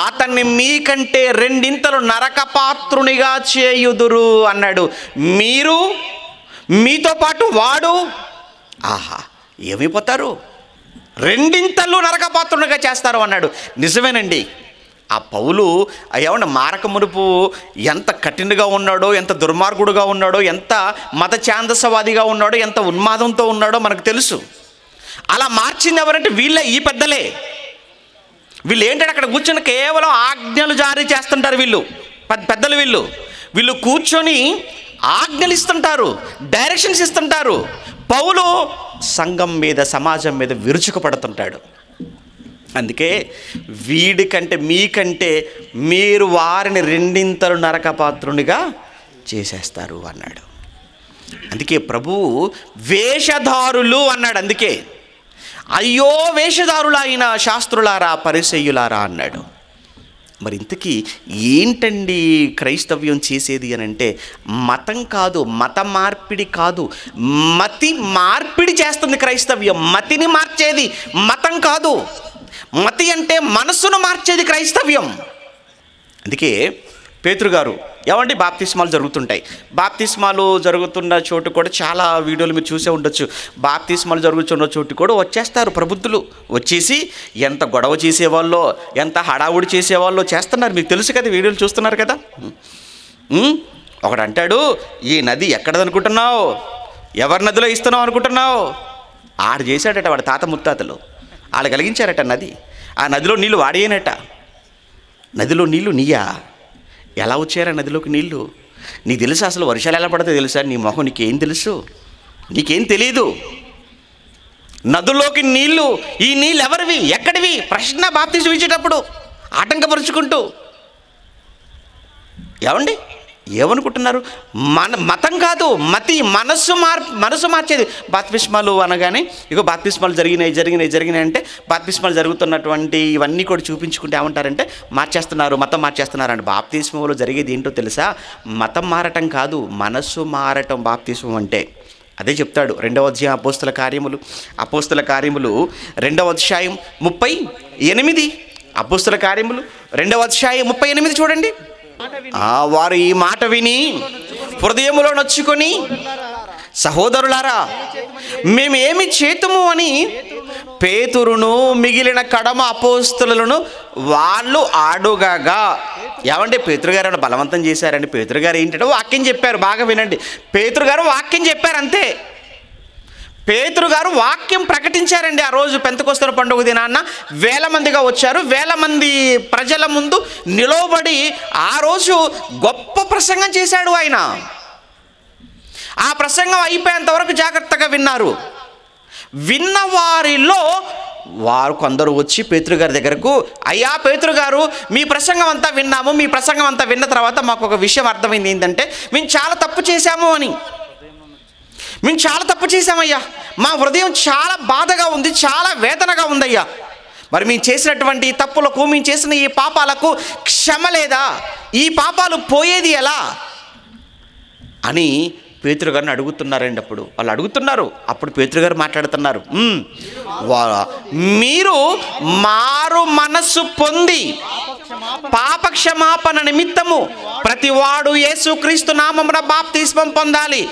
అతన్ని మీకంటే రెండింతలు నరకపాత్రునిగా చేయుదురు అన్నాడు మీరు మీతో పాటు వాడు ఆహా ఏమైపోతారు రెండింతలు నరకపాత్రునిగా చేస్తారు అన్నాడు నిజమేనండి ఆ పౌలు ఏమన్నా మారక మునుపు ఎంత కఠినగా ఉన్నాడో ఎంత దుర్మార్గుడుగా ఉన్నాడో ఎంత మత ఛాందసవాదిగా ఉన్నాడో ఎంత ఉన్మాదంతో ఉన్నాడో మనకు తెలుసు అలా మార్చింది ఎవరంటే వీళ్ళే ఈ పెద్దలే వీళ్ళు ఏంటంటే అక్కడ కూర్చొని కేవలం ఆజ్ఞలు జారీ చేస్తుంటారు వీళ్ళు పెద్దలు వీళ్ళు వీళ్ళు కూర్చొని ఆజ్ఞలు ఇస్తుంటారు డైరెక్షన్స్ ఇస్తుంటారు పౌలు సంఘం మీద సమాజం మీద విరుచుకుపడుతుంటాడు అందుకే వీడికంటే మీకంటే మీరు వారిని రెండింతలు నరకపాత్రునిగా చేసేస్తారు అన్నాడు అందుకే ప్రభువు వేషధారులు అన్నాడు అందుకే అయ్యో వేషధారులైన శాస్త్రులారా పరిసెయ్యులారా అన్నాడు మరి ఇంతకీ ఏంటండి క్రైస్తవ్యం చేసేది అని అంటే మతం కాదు మత మార్పిడి కాదు మతి మార్పిడి చేస్తుంది క్రైస్తవ్యం మతిని మార్చేది మతం కాదు మతి అంటే మనసును మార్చేది క్రైస్తవ్యం అందుకే పేతృగారు ఏమంటే బాప్తిస్మాలు జరుగుతుంటాయి బాప్తిస్మాలు జరుగుతున్న చోటు కూడా చాలా వీడియోలు మీరు చూసే ఉండొచ్చు బాప్తిస్మాలు జరుగుతున్న చోటు కూడా వచ్చేస్తారు ప్రబుద్ధులు వచ్చేసి ఎంత గొడవ చేసేవాళ్ళో ఎంత హడావుడి చేసేవాళ్ళో చేస్తున్నారు మీకు తెలుసు కదా వీడియోలు చూస్తున్నారు కదా ఒకడంటాడు ఈ నది ఎక్కడదనుకుంటున్నావు ఎవరి నదిలో ఇస్తున్నావు అనుకుంటున్నావు ఆడు చేశాడట వాడు తాత ముత్తాతలు వాళ్ళు కలిగించారట నది ఆ నదిలో నీళ్ళు వాడేయనట నదిలో నీళ్ళు నీయా ఎలా వచ్చారా నదిలోకి నీళ్ళు నీకు తెలుసు అసలు వర్షాలు ఎలా పడతాయి తెలుసా నీ మొహం నీకేం తెలుసు నీకేం తెలియదు నదుల్లోకి నీళ్లు ఈ నీళ్ళు ఎవరివి ఎక్కడివి ప్రశ్న బాప్తి చూపించేటప్పుడు ఆటంకపరుచుకుంటూ ఏమండి ఏమనుకుంటున్నారు మన మతం కాదు మతి మనస్సు మార్ మనసు మార్చేది బాత్పిస్మాలు అనగానే ఇగో బాత్పిస్మాలు జరిగినాయి జరిగినాయి జరిగినాయి అంటే బాత్పిస్మాలు జరుగుతున్నటువంటి ఇవన్నీ కూడా చూపించుకుంటే ఏమంటారంటే మార్చేస్తున్నారు మతం మార్చేస్తున్నారు అంటే బాప్తిస్మంలో జరిగేది ఏంటో తెలుసా మతం మారటం కాదు మనస్సు మారటం బాప్తిస్మం అంటే అదే చెప్తాడు రెండవ అధ్యాయం అపోస్తుల కార్యములు అపోస్తుల కార్యములు రెండవ అధ్యాయం ముప్పై ఎనిమిది అపోస్తుల కార్యములు రెండవ అధ్యాయం ముప్పై ఎనిమిది చూడండి వారు ఈ మాట విని హృదయములో నొచ్చుకొని సహోదరులారా మేమేమి చేతుము అని పేతురును మిగిలిన కడమ అపోస్తులను వాళ్ళు ఆడుగాగా ఏమంటే పేతురుగారు బలవంతం చేశారండి పేతురుగారు ఏంటంటే వాక్యం చెప్పారు బాగా వినండి పేతురుగారు వాక్యం చెప్పారు అంతే పేతురు గారు వాక్యం ప్రకటించారండి ఆ రోజు పెంతకొస్తున్న పండుగ దినాన్న వేల మందిగా వచ్చారు వేల మంది ప్రజల ముందు నిలవబడి ఆ రోజు గొప్ప ప్రసంగం చేశాడు ఆయన ఆ ప్రసంగం అయిపోయేంత వరకు జాగ్రత్తగా విన్నారు విన్న వారిలో వారు కొందరు వచ్చి పేతృగారి దగ్గరకు అయ్యా పేతృగారు మీ ప్రసంగం అంతా విన్నాము మీ ప్రసంగం అంతా విన్న తర్వాత మాకు ఒక విషయం అర్థమైంది ఏంటంటే మేము చాలా తప్పు చేశాము అని మేము చాలా తప్పు చేసామయ్యా మా హృదయం చాలా బాధగా ఉంది చాలా వేదనగా ఉందయ్యా మరి మేము చేసినటువంటి తప్పులకు మేము చేసిన ఈ పాపాలకు క్షమ లేదా ఈ పాపాలు పోయేది ఎలా అని గారిని అడుగుతున్నారండి అప్పుడు వాళ్ళు అడుగుతున్నారు అప్పుడు గారు మాట్లాడుతున్నారు మీరు మారు మనస్సు పొంది పాపక్షమాపణ నిమిత్తము ప్రతివాడు యేసుక్రీస్తు నామమున తీసుకొని పొందాలి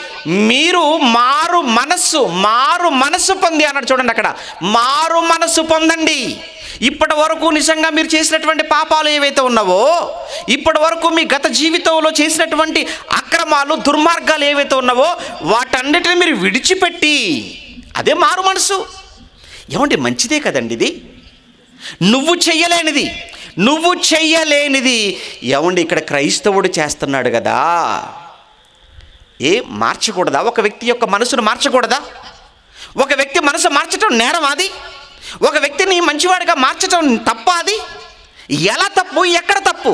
మీరు మారు మనస్సు మారు మనస్సు పొంది అన్నాడు చూడండి అక్కడ మారు మనస్సు పొందండి ఇప్పటి వరకు నిజంగా మీరు చేసినటువంటి పాపాలు ఏవైతే ఉన్నావో ఇప్పటి వరకు మీ గత జీవితంలో చేసినటువంటి అక్రమాలు దుర్మార్గాలు ఏవైతే ఉన్నావో వాటన్నిటిని మీరు విడిచిపెట్టి అదే మారు మనసు ఏమంటే మంచిదే కదండి ఇది నువ్వు చెయ్యలేనిది నువ్వు చెయ్యలేనిది ఏమండి ఇక్కడ క్రైస్తవుడు చేస్తున్నాడు కదా ఏ మార్చకూడదా ఒక వ్యక్తి యొక్క మనసును మార్చకూడదా ఒక వ్యక్తి మనసు మార్చడం నేరం అది ఒక వ్యక్తిని మంచివాడిగా మార్చడం తప్ప అది ఎలా తప్పు ఎక్కడ తప్పు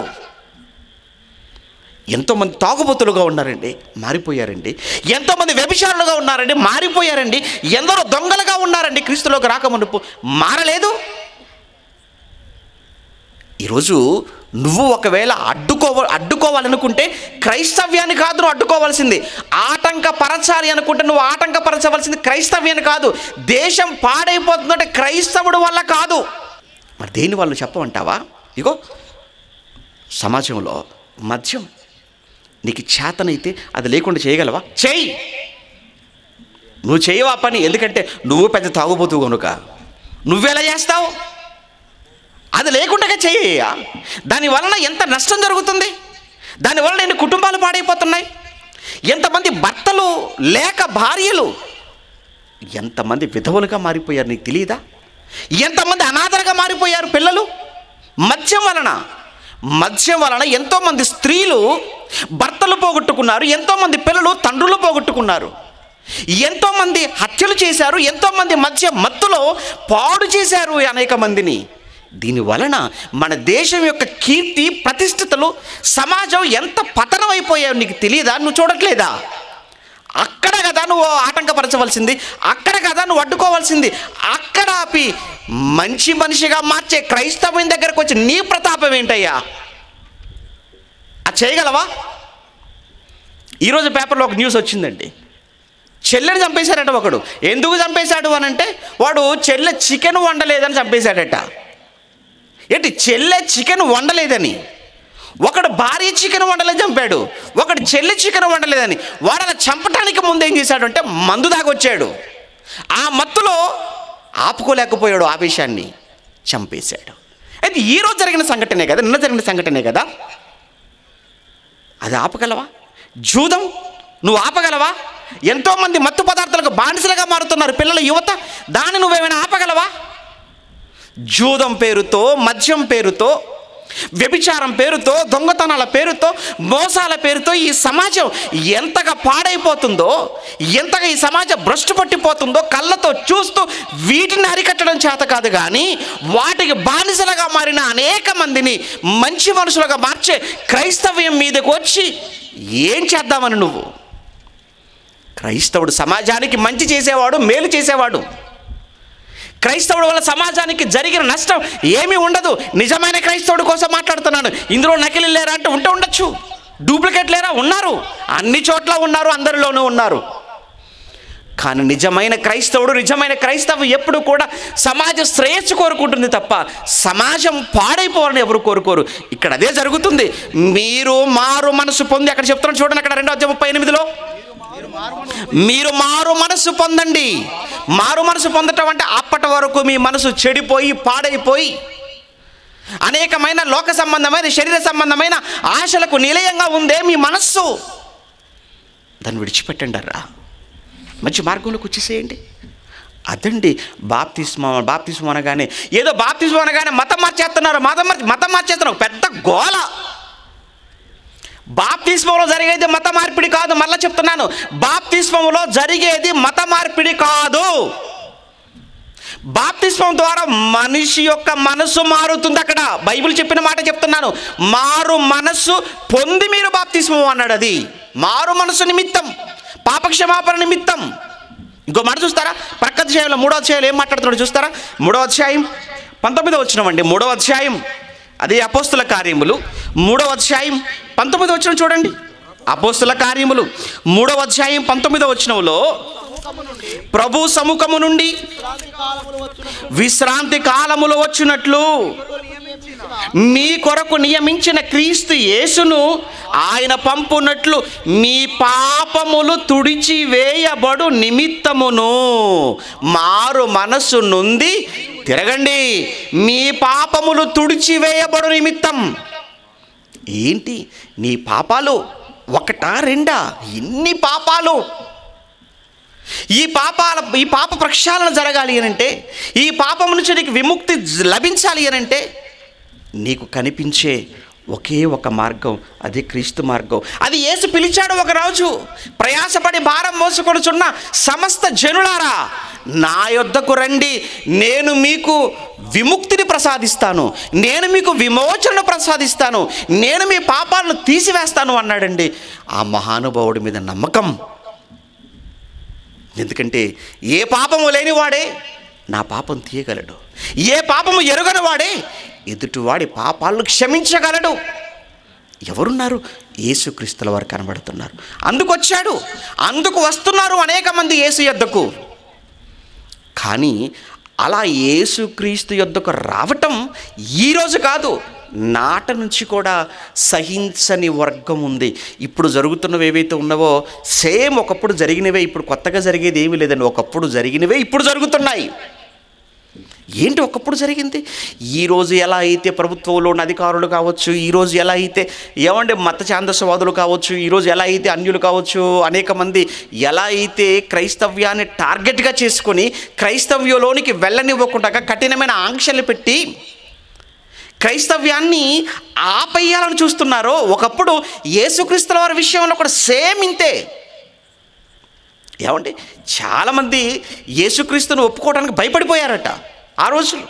ఎంతోమంది తాగుబోతులుగా ఉన్నారండి మారిపోయారండి ఎంతోమంది వ్యభిచారులుగా ఉన్నారండి మారిపోయారండి ఎందరో దొంగలుగా ఉన్నారండి క్రీస్తులోకి రాకమునుపు మారలేదు ఈరోజు నువ్వు ఒకవేళ అడ్డుకోవ అడ్డుకోవాలనుకుంటే క్రైస్తవ్యాన్ని కాదు నువ్వు అడ్డుకోవాల్సింది ఆటంకపరచాలి అనుకుంటే నువ్వు ఆటంకపరచవలసింది క్రైస్తవ్యాన్ని కాదు దేశం పాడైపోతుందంటే క్రైస్తవుడు వల్ల కాదు మరి దేని వాళ్ళు చెప్పమంటావా ఇగో సమాజంలో మద్యం నీకు చేతనైతే అది లేకుండా చేయగలవా చేయి నువ్వు చేయవా పని ఎందుకంటే నువ్వు పెద్ద తాగుబోతు కనుక నువ్వెలా చేస్తావు అది లేకుండా చేయి దాని వలన ఎంత నష్టం జరుగుతుంది దాని వలన ఎన్ని కుటుంబాలు పాడైపోతున్నాయి ఎంతమంది భర్తలు లేక భార్యలు ఎంతమంది విధవులుగా మారిపోయారు నీకు తెలియదా ఎంతమంది అనాథలుగా మారిపోయారు పిల్లలు మద్యం వలన మద్యం వలన ఎంతోమంది స్త్రీలు భర్తలు పోగొట్టుకున్నారు ఎంతోమంది పిల్లలు తండ్రులు పోగొట్టుకున్నారు ఎంతోమంది హత్యలు చేశారు ఎంతోమంది మధ్య మత్తులో పాడు చేశారు అనేక మందిని దీనివలన మన దేశం యొక్క కీర్తి ప్రతిష్ఠతలు సమాజం ఎంత పతనం అయిపోయావు నీకు తెలియదా నువ్వు చూడట్లేదా అక్కడ కదా నువ్వు ఆటంకపరచవలసింది అక్కడ కదా నువ్వు అడ్డుకోవాల్సింది అక్కడ ఆపి మంచి మనిషిగా మార్చే క్రైస్తవం దగ్గరకు వచ్చి నీ ప్రతాపం ఏంటయ్యా అది చేయగలవా ఈరోజు పేపర్లో ఒక న్యూస్ వచ్చిందండి చెల్లెని చంపేశాడట ఒకడు ఎందుకు చంపేశాడు అనంటే వాడు చెల్లె చికెన్ వండలేదని చంపేశాడట ఏంటి చెల్లె చికెన్ వండలేదని ఒకడు భార్య చికెన్ వండలేదు చంపాడు ఒకడు చెల్లి చికెన్ వండలేదని వాడు చంపటానికి ముందు ఏం చేశాడు అంటే మందు దాగొచ్చాడు ఆ మత్తులో ఆపుకోలేకపోయాడు ఆవేశాన్ని చంపేశాడు అయితే ఈరోజు జరిగిన సంఘటనే కదా నిన్న జరిగిన సంఘటనే కదా అది ఆపగలవా జూదం నువ్వు ఆపగలవా ఎంతోమంది మత్తు పదార్థాలకు బానిసలుగా మారుతున్నారు పిల్లల యువత దాన్ని నువ్వేమైనా ఆపగలవా జూదం పేరుతో మద్యం పేరుతో వ్యభిచారం పేరుతో దొంగతనాల పేరుతో మోసాల పేరుతో ఈ సమాజం ఎంతగా పాడైపోతుందో ఎంతగా ఈ సమాజం భ్రష్టు పట్టిపోతుందో కళ్ళతో చూస్తూ వీటిని అరికట్టడం చేత కాదు కానీ వాటికి బానిసలుగా మారిన అనేక మందిని మంచి మనుషులుగా మార్చే క్రైస్తవ్యం మీదకు వచ్చి ఏం చేద్దామని నువ్వు క్రైస్తవుడు సమాజానికి మంచి చేసేవాడు మేలు చేసేవాడు క్రైస్తవుడు వల్ల సమాజానికి జరిగిన నష్టం ఏమీ ఉండదు నిజమైన క్రైస్తవుడు కోసం మాట్లాడుతున్నాను ఇందులో నకిలీ లేరా అంటే ఉంటే ఉండొచ్చు డూప్లికేట్ లేరా ఉన్నారు అన్ని చోట్ల ఉన్నారు అందరిలోనూ ఉన్నారు కానీ నిజమైన క్రైస్తవుడు నిజమైన క్రైస్తవు ఎప్పుడు కూడా సమాజ శ్రేయస్సు కోరుకుంటుంది తప్ప సమాజం పాడైపోవాలని ఎవరు కోరుకోరు ఇక్కడ అదే జరుగుతుంది మీరు మారు మనసు పొంది అక్కడ చెప్తున్నాను చూడండి అక్కడ రెండు అధ్యాయ ముప్పై ఎనిమిదిలో మీరు మారు మనసు పొందండి మారు మనసు పొందటం అంటే అప్పటి వరకు మీ మనసు చెడిపోయి పాడైపోయి అనేకమైన లోక సంబంధమైన శరీర సంబంధమైన ఆశలకు నిలయంగా ఉందే మీ మనస్సు దాన్ని విడిచిపెట్టండి రా మంచి మార్గంలోకి వచ్చేసేయండి అదండి బాప్తిస్మ బాప్తిస్మ అనగానే ఏదో బాప్తిస్మ అనగానే మతం మార్చేస్తున్నారు మతం మార్చి మతం మార్చేస్తున్నారు పెద్ద గోళ బాప్తిస్మంలో జరిగేది మత మార్పిడి కాదు మళ్ళీ చెప్తున్నాను బాప్తిస్మంలో జరిగేది మత మార్పిడి కాదు బాప్తిస్మం ద్వారా మనిషి యొక్క మనసు మారుతుంది అక్కడ బైబిల్ చెప్పిన మాట చెప్తున్నాను మారు మనస్సు పొంది మీరు బాప్తిస్మం అన్నాడు అది మారు మనసు నిమిత్తం పాపక్షమాపణ నిమిత్తం ఇంకో మాట చూస్తారా ప్రక్క అధ్యాయంలో మూడో అధ్యాయులు ఏం మాట్లాడుతున్నాడు చూస్తారా మూడో అధ్యాయం పంతొమ్మిదో వచ్చినామండి మూడో అధ్యాయం అది అపోస్తుల కార్యములు మూడో అధ్యాయం పంతొమ్మిది వచ్చిన చూడండి అపోస్తుల కార్యములు మూడవ అధ్యాయం పంతొమ్మిదవ వచ్చినంలో ప్రభు సముఖము నుండి విశ్రాంతి కాలములు వచ్చినట్లు మీ కొరకు నియమించిన క్రీస్తు యేసును ఆయన పంపునట్లు మీ పాపములు తుడిచి వేయబడు నిమిత్తమును మారు మనసు నుండి తిరగండి మీ పాపములు తుడిచి వేయబడు నిమిత్తం ఏంటి నీ పాపాలు ఒకటా రెండా ఎన్ని పాపాలు ఈ పాపాల ఈ పాప ప్రక్షాళన జరగాలి అనంటే ఈ పాపం నుంచి నీకు విముక్తి లభించాలి అనంటే నీకు కనిపించే ఒకే ఒక మార్గం అది క్రీస్తు మార్గం అది ఏసు పిలిచాడు ఒక రాజు ప్రయాసపడి భారం మోసుకొనుచున్న సమస్త జనులారా నా యొద్దకు రండి నేను మీకు విముక్తిని ప్రసాదిస్తాను నేను మీకు విమోచనను ప్రసాదిస్తాను నేను మీ పాపాలను తీసివేస్తాను అన్నాడండి ఆ మహానుభావుడి మీద నమ్మకం ఎందుకంటే ఏ పాపము లేనివాడే నా పాపం తీయగలడు ఏ పాపము ఎరుగని వాడే ఎదుటివాడి పాపాలను క్షమించగలడు ఎవరున్నారు యేసుక్రీస్తుల వారు కనబడుతున్నారు అందుకు వచ్చాడు అందుకు వస్తున్నారు అనేక మంది యేసు యొద్దకు కానీ అలా యేసుక్రీస్తు యొద్దకు రావటం ఈరోజు కాదు నాట నుంచి కూడా సహించని వర్గం ఉంది ఇప్పుడు జరుగుతున్నవి ఏవైతే ఉన్నావో సేమ్ ఒకప్పుడు జరిగినవే ఇప్పుడు కొత్తగా జరిగేది ఏమీ లేదండి ఒకప్పుడు జరిగినవే ఇప్పుడు జరుగుతున్నాయి ఏంటి ఒకప్పుడు జరిగింది ఈరోజు ఎలా అయితే ప్రభుత్వంలో ఉన్న అధికారులు కావచ్చు ఈరోజు ఎలా అయితే ఏమంటే మత ఛాందస్వాదులు కావచ్చు ఈరోజు ఎలా అయితే అన్యులు కావచ్చు అనేక మంది ఎలా అయితే క్రైస్తవ్యాన్ని టార్గెట్గా చేసుకొని క్రైస్తవ్యంలోనికి వెళ్ళనివ్వకుండా కఠినమైన ఆంక్షలు పెట్టి క్రైస్తవ్యాన్ని ఆపేయాలని చూస్తున్నారో ఒకప్పుడు యేసుక్రీస్తుల వారి విషయంలో కూడా సేమ్ ఇంతే ఏమంటే చాలామంది యేసుక్రీస్తును ఒప్పుకోవడానికి భయపడిపోయారట ఆ రోజులు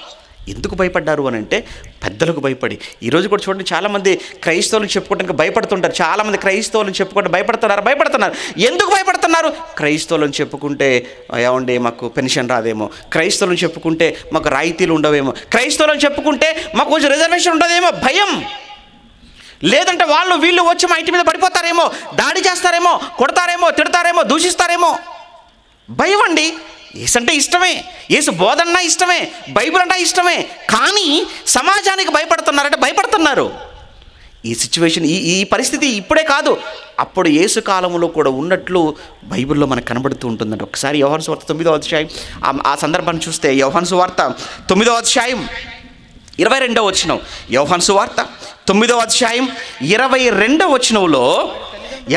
ఎందుకు భయపడ్డారు అని అంటే పెద్దలకు భయపడి ఈరోజు కూడా చూడండి చాలామంది క్రైస్తవులు చెప్పుకోవడానికి భయపడుతుంటారు చాలామంది క్రైస్తవులను చెప్పుకుంటే భయపడుతున్నారు భయపడుతున్నారు ఎందుకు భయపడుతున్నారు క్రైస్తవులను చెప్పుకుంటే ఏమండి మాకు పెన్షన్ రాదేమో క్రైస్తవులను చెప్పుకుంటే మాకు రాయితీలు ఉండవేమో క్రైస్తవులను చెప్పుకుంటే మాకు కొంచెం రిజర్వేషన్ ఉండదేమో భయం లేదంటే వాళ్ళు వీళ్ళు వచ్చి మా ఇంటి మీద పడిపోతారేమో దాడి చేస్తారేమో కొడతారేమో తిడతారేమో దూషిస్తారేమో భయం అండి ఏసు అంటే ఇష్టమే ఏసు బోధన్నా ఇష్టమే బైబిల్ అంటే ఇష్టమే కానీ సమాజానికి భయపడుతున్నారంటే భయపడుతున్నారు ఈ సిచ్యువేషన్ ఈ ఈ పరిస్థితి ఇప్పుడే కాదు అప్పుడు యేసు కాలంలో కూడా ఉన్నట్లు బైబిల్లో మనకు కనబడుతూ ఉంటుందండి ఒకసారి యోహాను సువార్త తొమ్మిదో అధ్యాయం ఆ సందర్భాన్ని చూస్తే యోహాను సువార్త తొమ్మిదో అధ్యాయం ఇరవై రెండవ వచ్చినం యోహాను సువార్త తొమ్మిదో అధ్యాయం ఇరవై రెండవ వచ్చినంలో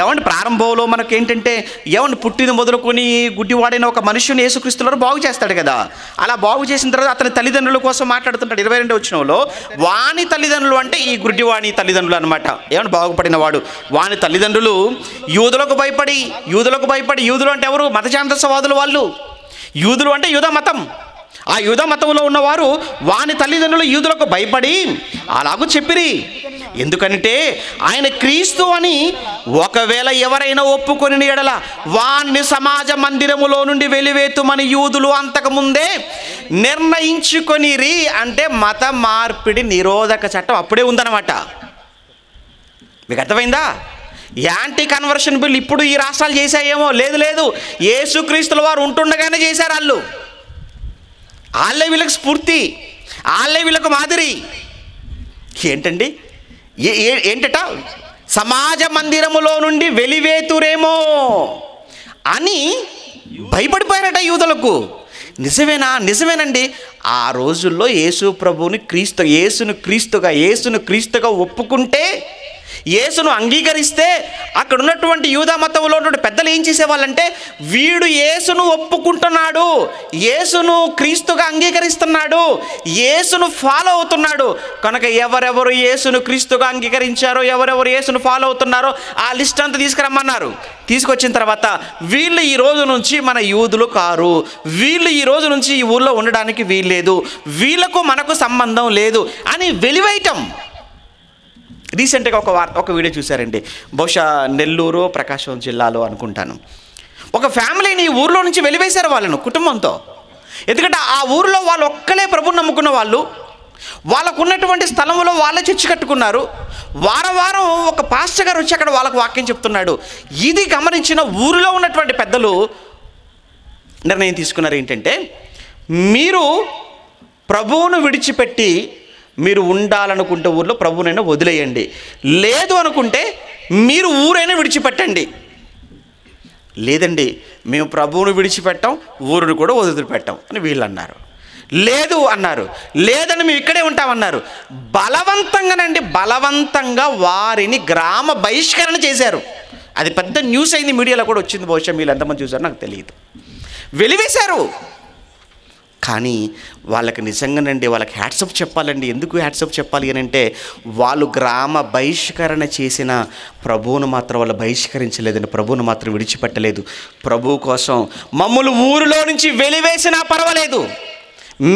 ఏమంటే ప్రారంభంలో మనకు ఏంటంటే ఏమన్నా పుట్టిన మొదలుకొని గుడ్డివాడైన ఒక మనిషిని యేసుక్రీస్తులో బాగు చేస్తాడు కదా అలా బాగు చేసిన తర్వాత అతని తల్లిదండ్రుల కోసం మాట్లాడుతుంటాడు ఇరవై రెండు వచ్చినంలో వాని తల్లిదండ్రులు అంటే ఈ గుడ్డివాణి తల్లిదండ్రులు అనమాట ఏమన్నా బాగుపడిన వాడు వాని తల్లిదండ్రులు యూదులకు భయపడి యూదులకు భయపడి యూదులు అంటే ఎవరు మతచాంతసవాదులు వాళ్ళు యూదులు అంటే యూధ మతం ఆ యూద మతంలో ఉన్నవారు వాని తల్లిదండ్రులు యూదులకు భయపడి అలాగూ చెప్పిరి ఎందుకంటే ఆయన క్రీస్తు అని ఒకవేళ ఎవరైనా ఒప్పుకొని ఎడల వాణ్ణి సమాజ మందిరములో నుండి వెలివేతుమని యూదులు అంతకుముందే నిర్ణయించుకొని రీ అంటే మత మార్పిడి నిరోధక చట్టం అప్పుడే ఉందన్నమాట మీకు అర్థమైందా యాంటీ కన్వర్షన్ బిల్ ఇప్పుడు ఈ రాష్ట్రాలు చేశాయేమో లేదు లేదు ఏసుక్రీస్తుల వారు ఉంటుండగానే చేశారు వాళ్ళు వాళ్ళే వీళ్ళకి స్ఫూర్తి వాళ్ళే వీళ్ళకు మాదిరి ఏంటండి ఏంటట సమాజ మందిరములో నుండి వెలివేతురేమో అని భయపడిపోయారట యూదులకు నిజమేనా నిజమేనండి ఆ రోజుల్లో యేసు ప్రభుని క్రీస్తు యేసును క్రీస్తుగా యేసును క్రీస్తుగా ఒప్పుకుంటే యేసును అంగీకరిస్తే అక్కడ ఉన్నటువంటి యూదా మతంలో ఉన్నటువంటి పెద్దలు ఏం చేసేవాళ్ళంటే వీడు యేసును ఒప్పుకుంటున్నాడు యేసును క్రీస్తుగా అంగీకరిస్తున్నాడు యేసును ఫాలో అవుతున్నాడు కనుక ఎవరెవరు యేసును క్రీస్తుగా అంగీకరించారో ఎవరెవరు యేసును ఫాలో అవుతున్నారో ఆ లిస్ట్ అంతా తీసుకురమ్మన్నారు తీసుకొచ్చిన తర్వాత వీళ్ళు ఈ రోజు నుంచి మన యూదులు కారు వీళ్ళు ఈ రోజు నుంచి ఈ ఊళ్ళో ఉండడానికి వీల్లేదు వీళ్ళకు మనకు సంబంధం లేదు అని వెలివేయటం రీసెంట్గా ఒక వార్త ఒక వీడియో చూశారండి బహుశా నెల్లూరు ప్రకాశం జిల్లాలో అనుకుంటాను ఒక ఫ్యామిలీని ఊర్లో నుంచి వెలివేశారు వాళ్ళను కుటుంబంతో ఎందుకంటే ఆ ఊరిలో వాళ్ళు ఒక్కలే ప్రభుని నమ్ముకున్న వాళ్ళు వాళ్ళకు ఉన్నటువంటి స్థలంలో వాళ్ళే చర్చి కట్టుకున్నారు వారం వారం ఒక పాస్టర్ గారు వచ్చి అక్కడ వాళ్ళకు వాక్యం చెప్తున్నాడు ఇది గమనించిన ఊరిలో ఉన్నటువంటి పెద్దలు నిర్ణయం తీసుకున్నారు ఏంటంటే మీరు ప్రభువును విడిచిపెట్టి మీరు ఉండాలనుకుంటే ఊర్లో ప్రభునైనా వదిలేయండి లేదు అనుకుంటే మీరు ఊరైనా విడిచిపెట్టండి లేదండి మేము ప్రభువును విడిచిపెట్టాం ఊరును కూడా వదిలిపెట్టాం అని వీళ్ళు అన్నారు లేదు అన్నారు లేదని మేము ఇక్కడే ఉంటామన్నారు బలవంతంగానండి బలవంతంగా వారిని గ్రామ బహిష్కరణ చేశారు అది పెద్ద న్యూస్ అయింది మీడియాలో కూడా వచ్చింది బహుశా మీరు ఎంతమంది చూసారో నాకు తెలియదు వెలివేశారు కానీ వాళ్ళకి నిజంగానండి వాళ్ళకి హ్యాట్సప్ చెప్పాలండి ఎందుకు హ్యాట్సప్ చెప్పాలి అని అంటే వాళ్ళు గ్రామ బహిష్కరణ చేసిన ప్రభువును మాత్రం వాళ్ళు బహిష్కరించలేదని ప్రభువును మాత్రం విడిచిపెట్టలేదు ప్రభువు కోసం మమ్మల్ని ఊరిలో నుంచి వెలివేసినా పర్వాలేదు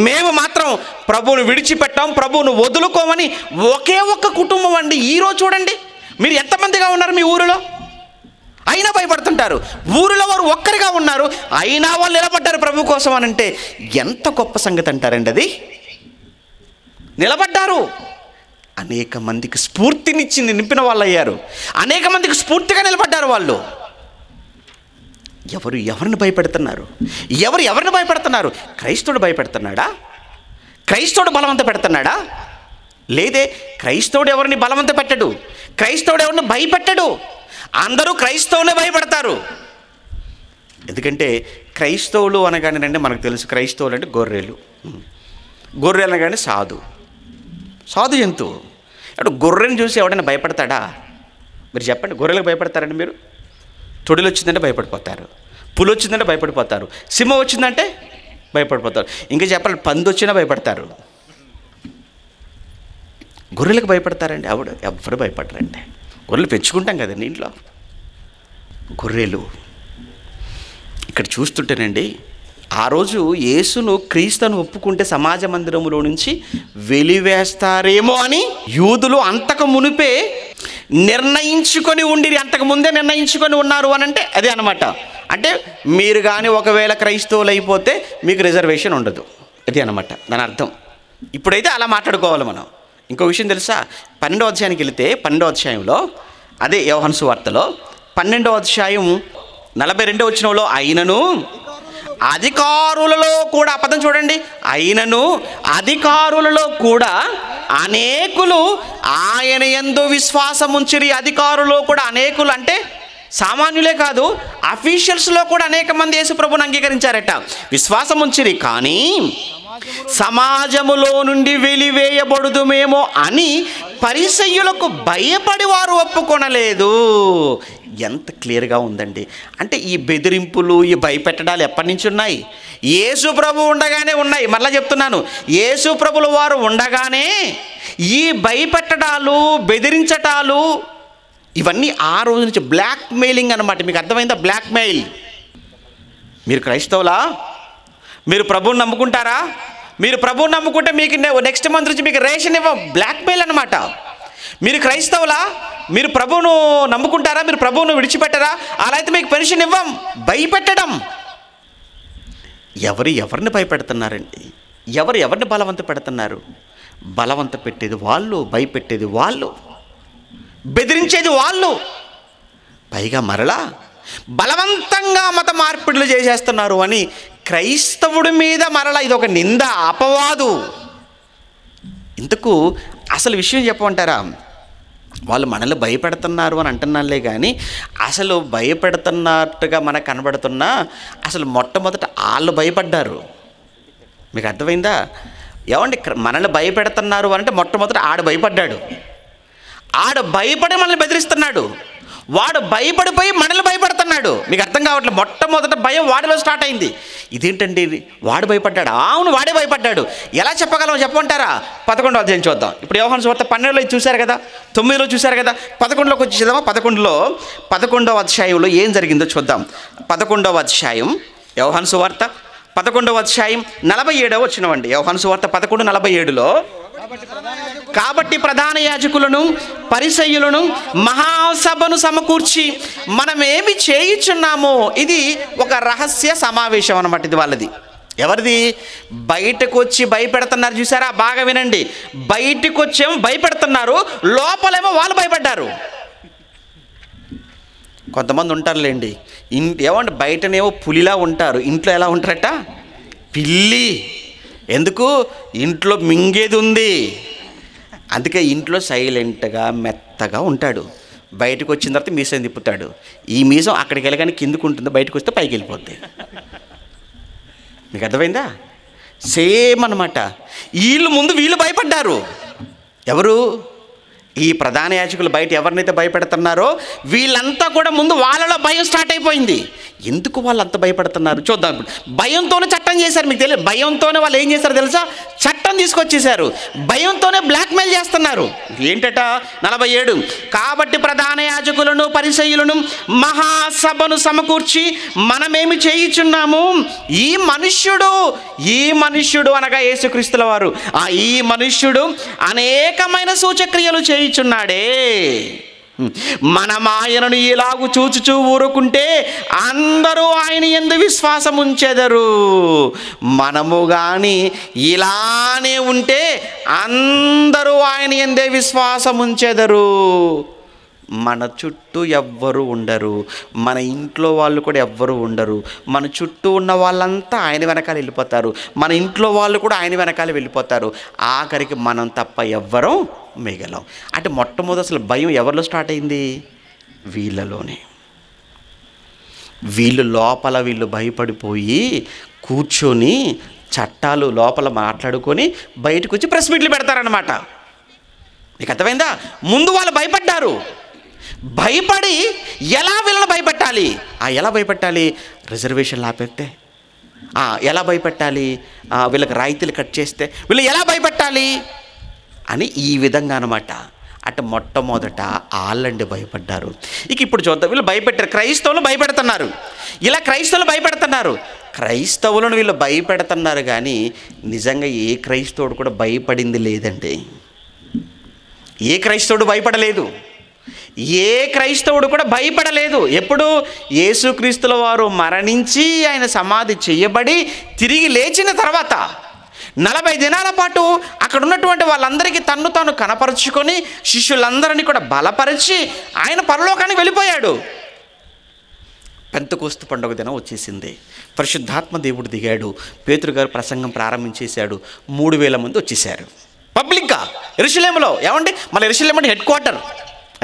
మేము మాత్రం ప్రభువును విడిచిపెట్టాం ప్రభువును వదులుకోమని ఒకే ఒక్క కుటుంబం అండి ఈరోజు చూడండి మీరు ఎంతమందిగా ఉన్నారు మీ ఊరిలో అయినా భయపడుతుంటారు ఊరిలో వారు ఒక్కరిగా ఉన్నారు అయినా వాళ్ళు నిలబడ్డారు ప్రభు కోసం అని అంటే ఎంత గొప్ప సంగతి అంటారండి అది నిలబడ్డారు అనేక మందికి స్ఫూర్తినిచ్చి నింపిన వాళ్ళు అయ్యారు అనేక మందికి స్ఫూర్తిగా నిలబడ్డారు వాళ్ళు ఎవరు ఎవరిని భయపెడుతున్నారు ఎవరు ఎవరిని భయపెడుతున్నారు క్రైస్తవుడు భయపెడుతున్నాడా క్రైస్తవుడు బలవంత పెడుతున్నాడా లేదే క్రైస్తవుడు ఎవరిని బలవంత పెట్టడు క్రైస్తవుడు ఎవరిని భయపెట్టడు అందరూ క్రైస్తవులే భయపడతారు ఎందుకంటే క్రైస్తవులు అనగానేనండి మనకు తెలుసు క్రైస్తవులు అంటే గొర్రెలు గొర్రెలు అనగానే సాధు సాధు జంతువు అంటే గొర్రెని చూసి ఎవడైనా భయపడతాడా మీరు చెప్పండి గొర్రెలకు భయపడతారండి మీరు తొడిలు వచ్చిందంటే భయపడిపోతారు పులి వచ్చిందంటే భయపడిపోతారు సింహం వచ్చిందంటే భయపడిపోతారు ఇంకా చెప్పాలి పందు వచ్చినా భయపడతారు గొర్రెలకు భయపడతారండి ఆవిడ ఎవరు భయపడరండి గొర్రెలు పెంచుకుంటాం కదండి ఇంట్లో గొర్రెలు ఇక్కడ చూస్తుంటేనండి ఆ రోజు యేసును క్రీస్తును ఒప్పుకుంటే సమాజ మందిరములో నుంచి వెలివేస్తారేమో అని యూదులు అంతకు మునిపే నిర్ణయించుకొని ఉండి అంతకు ముందే నిర్ణయించుకొని ఉన్నారు అని అంటే అదే అనమాట అంటే మీరు కానీ ఒకవేళ క్రైస్తవులు అయిపోతే మీకు రిజర్వేషన్ ఉండదు అది అనమాట దాని అర్థం ఇప్పుడైతే అలా మాట్లాడుకోవాలి మనం ఇంకో విషయం తెలుసా పన్నెండో అధ్యాయానికి వెళితే పన్నెండో అధ్యాయంలో అదే యోహన్సు వార్తలో పన్నెండో అధ్యాయం నలభై రెండో వచ్చినంలో అయినను అధికారులలో కూడా అపదం చూడండి అయినను అధికారులలో కూడా అనేకులు ఆయన ఎందు విశ్వాసం ఉంచిరి అధికారులో కూడా అనేకులు అంటే సామాన్యులే కాదు అఫీషియల్స్లో కూడా అనేక మంది ప్రభుని అంగీకరించారట విశ్వాసం ఉంచిరి కానీ సమాజములో నుండి వెలివేయబడుదుమేమో అని పరిసయ్యులకు భయపడి వారు ఒప్పుకొనలేదు ఎంత క్లియర్గా ఉందండి అంటే ఈ బెదిరింపులు ఈ భయపెట్టడాలు ఎప్పటి నుంచి ఉన్నాయి యేసుప్రభు ఉండగానే ఉన్నాయి మళ్ళీ చెప్తున్నాను ఏసుప్రభుల వారు ఉండగానే ఈ భయపెట్టడాలు బెదిరించటాలు ఇవన్నీ ఆ రోజు నుంచి బ్లాక్మెయిలింగ్ అనమాట మీకు అర్థమైందా బ్లాక్మెయిల్ మీరు క్రైస్తవులా మీరు ప్రభువుని నమ్ముకుంటారా మీరు ప్రభువుని నమ్ముకుంటే మీకు నెక్స్ట్ మంత్ నుంచి మీకు రేషన్ ఇవ్వ బ్లాక్మెయిల్ అనమాట మీరు క్రైస్తవులా మీరు ప్రభువును నమ్ముకుంటారా మీరు ప్రభువును విడిచిపెట్టరా అలా అయితే మీకు పెన్షన్ ఇవ్వం భయపెట్టడం ఎవరు ఎవరిని భయపెడుతున్నారండి ఎవరు ఎవరిని బలవంత పెడుతున్నారు బలవంత పెట్టేది వాళ్ళు భయపెట్టేది వాళ్ళు బెదిరించేది వాళ్ళు పైగా మరలా బలవంతంగా మత మార్పిడులు చేసేస్తున్నారు అని క్రైస్తవుడి మీద మరలా ఒక నింద అపవాదు ఇంతకు అసలు విషయం చెప్పమంటారా వాళ్ళు మనల్ని భయపెడుతున్నారు అని అంటున్నారులే కానీ అసలు భయపెడుతున్నట్టుగా మనకు కనబడుతున్నా అసలు మొట్టమొదట వాళ్ళు భయపడ్డారు మీకు అర్థమైందా ఏమండి మనల్ని భయపెడుతున్నారు అంటే మొట్టమొదట ఆడ భయపడ్డాడు ఆడ భయపడి మనల్ని బెదిరిస్తున్నాడు వాడు భయపడిపోయి మనల్ని భయపడుతున్నాడు మీకు అర్థం కావట్లేదు మొట్టమొదట భయం వాడిలో స్టార్ట్ అయింది ఇదేంటండి వాడు భయపడ్డాడు అవును వాడే భయపడ్డాడు ఎలా చెప్పగలం చెప్పమంటారా పదకొండు అధ్యాయం చూద్దాం ఇప్పుడు యోహాన్ సువార్త పన్నెండులో చూశారు కదా తొమ్మిదిలో చూశారు కదా పదకొండులోకి వచ్చి చూద్దామా పదకొండులో పదకొండవ అధ్యాయంలో ఏం జరిగిందో చూద్దాం పదకొండవ అధ్యాయం యోహాన్ సువార్త పదకొండవ అధ్యాయం నలభై ఏడవ వచ్చినవండి యోహాను సువార్త పదకొండు నలభై ఏడులో కాబట్టి ప్రధాన యాజకులను పరిసయ్యులను మహాసభను సమకూర్చి మనం ఏమి చేయించున్నామో ఇది ఒక రహస్య సమావేశం అనమాట ఇది వాళ్ళది ఎవరిది బయటకు వచ్చి భయపెడుతున్నారు చూసారా బాగా వినండి బయటకు వచ్చేమో భయపెడుతున్నారు లోపలేమో వాళ్ళు భయపడ్డారు కొంతమంది ఉంటారులేండి ఇన్ ఏమంటే బయటనేమో పులిలా ఉంటారు ఇంట్లో ఎలా ఉంటారట పిల్లి ఎందుకు ఇంట్లో మింగేది ఉంది అందుకే ఇంట్లో సైలెంట్గా మెత్తగా ఉంటాడు బయటకు వచ్చిన తర్వాత మీసం తిప్పుతాడు ఈ మీసం అక్కడికి వెళ్ళగానే కిందకు ఉంటుంది బయటకు వస్తే పైకి వెళ్ళిపోద్ది మీకు అర్థమైందా సేమ్ అనమాట వీళ్ళు ముందు వీళ్ళు భయపడ్డారు ఎవరు ఈ ప్రధాన యాజకులు బయట ఎవరినైతే భయపెడుతున్నారో వీళ్ళంతా కూడా ముందు వాళ్ళలో భయం స్టార్ట్ అయిపోయింది ఎందుకు వాళ్ళు అంత భయపడుతున్నారు చూద్దాం భయంతోనే చట్టం చేశారు మీకు తెలియదు భయంతోనే వాళ్ళు ఏం చేశారు తెలుసా చట్టం తీసుకొచ్చేసారు భయంతోనే బ్లాక్మెయిల్ చేస్తున్నారు ఏంటట నలభై ఏడు కాబట్టి ప్రధాన యాజకులను పరిశైలను మహాసభను సమకూర్చి మనమేమి చేయుచున్నాము ఈ మనుష్యుడు ఈ మనుష్యుడు అనగా యేసుక్రీస్తుల వారు ఆ ఈ మనుష్యుడు అనేకమైన సూచక్రియలు చేయి చేయుచున్నాడే ఆయనను ఇలాగు చూచుచూ ఊరుకుంటే అందరూ ఆయన ఎందు విశ్వాసం ఉంచెదరు మనము కానీ ఇలానే ఉంటే అందరూ ఆయన ఎందే విశ్వాసం ఉంచెదరు మన చుట్టూ ఎవ్వరూ ఉండరు మన ఇంట్లో వాళ్ళు కూడా ఎవ్వరూ ఉండరు మన చుట్టూ ఉన్న వాళ్ళంతా ఆయన వెనకాల వెళ్ళిపోతారు మన ఇంట్లో వాళ్ళు కూడా ఆయన వెనకాల వెళ్ళిపోతారు ఆఖరికి మనం తప్ప ఎవ్వరం మిగలం అంటే మొట్టమొదటి అసలు భయం ఎవరిలో స్టార్ట్ అయింది వీళ్ళలోనే వీళ్ళు లోపల వీళ్ళు భయపడిపోయి కూర్చొని చట్టాలు లోపల మాట్లాడుకొని బయటకు వచ్చి ప్రెస్ మీట్లు పెడతారనమాట మీకు అర్థమైందా ముందు వాళ్ళు భయపడ్డారు భయపడి ఎలా వీళ్ళని భయపెట్టాలి ఆ ఎలా భయపెట్టాలి రిజర్వేషన్ ఆపేస్తే ఎలా భయపెట్టాలి వీళ్ళకి రాయితీలు కట్ చేస్తే వీళ్ళు ఎలా భయపెట్టాలి అని ఈ విధంగా అనమాట అటు మొట్టమొదట వాళ్ళండి భయపడ్డారు ఇక ఇప్పుడు చూద్దాం వీళ్ళు భయపెట్టారు క్రైస్తవులు భయపెడుతున్నారు ఇలా క్రైస్తవులు భయపెడుతున్నారు క్రైస్తవులను వీళ్ళు భయపెడుతున్నారు కానీ నిజంగా ఏ క్రైస్తవుడు కూడా భయపడింది లేదండి ఏ క్రైస్తవుడు భయపడలేదు ఏ క్రైస్తవుడు కూడా భయపడలేదు ఎప్పుడు యేసుక్రీస్తుల వారు మరణించి ఆయన సమాధి చేయబడి తిరిగి లేచిన తర్వాత నలభై దినాల పాటు అక్కడ ఉన్నటువంటి వాళ్ళందరికీ తన్ను తాను కనపరుచుకొని శిష్యులందరినీ కూడా బలపరిచి ఆయన పరలోకానికి వెళ్ళిపోయాడు పెంతకోస్తు పండుగ దినం వచ్చేసింది పరిశుద్ధాత్మ దేవుడు దిగాడు పేతురు గారు ప్రసంగం ప్రారంభించేశాడు మూడు వేల మంది వచ్చేసారు పబ్లిక్గా ఎరుసలేములో ఏమండి మళ్ళీ ఎరుసలేం హెడ్ క్వార్టర్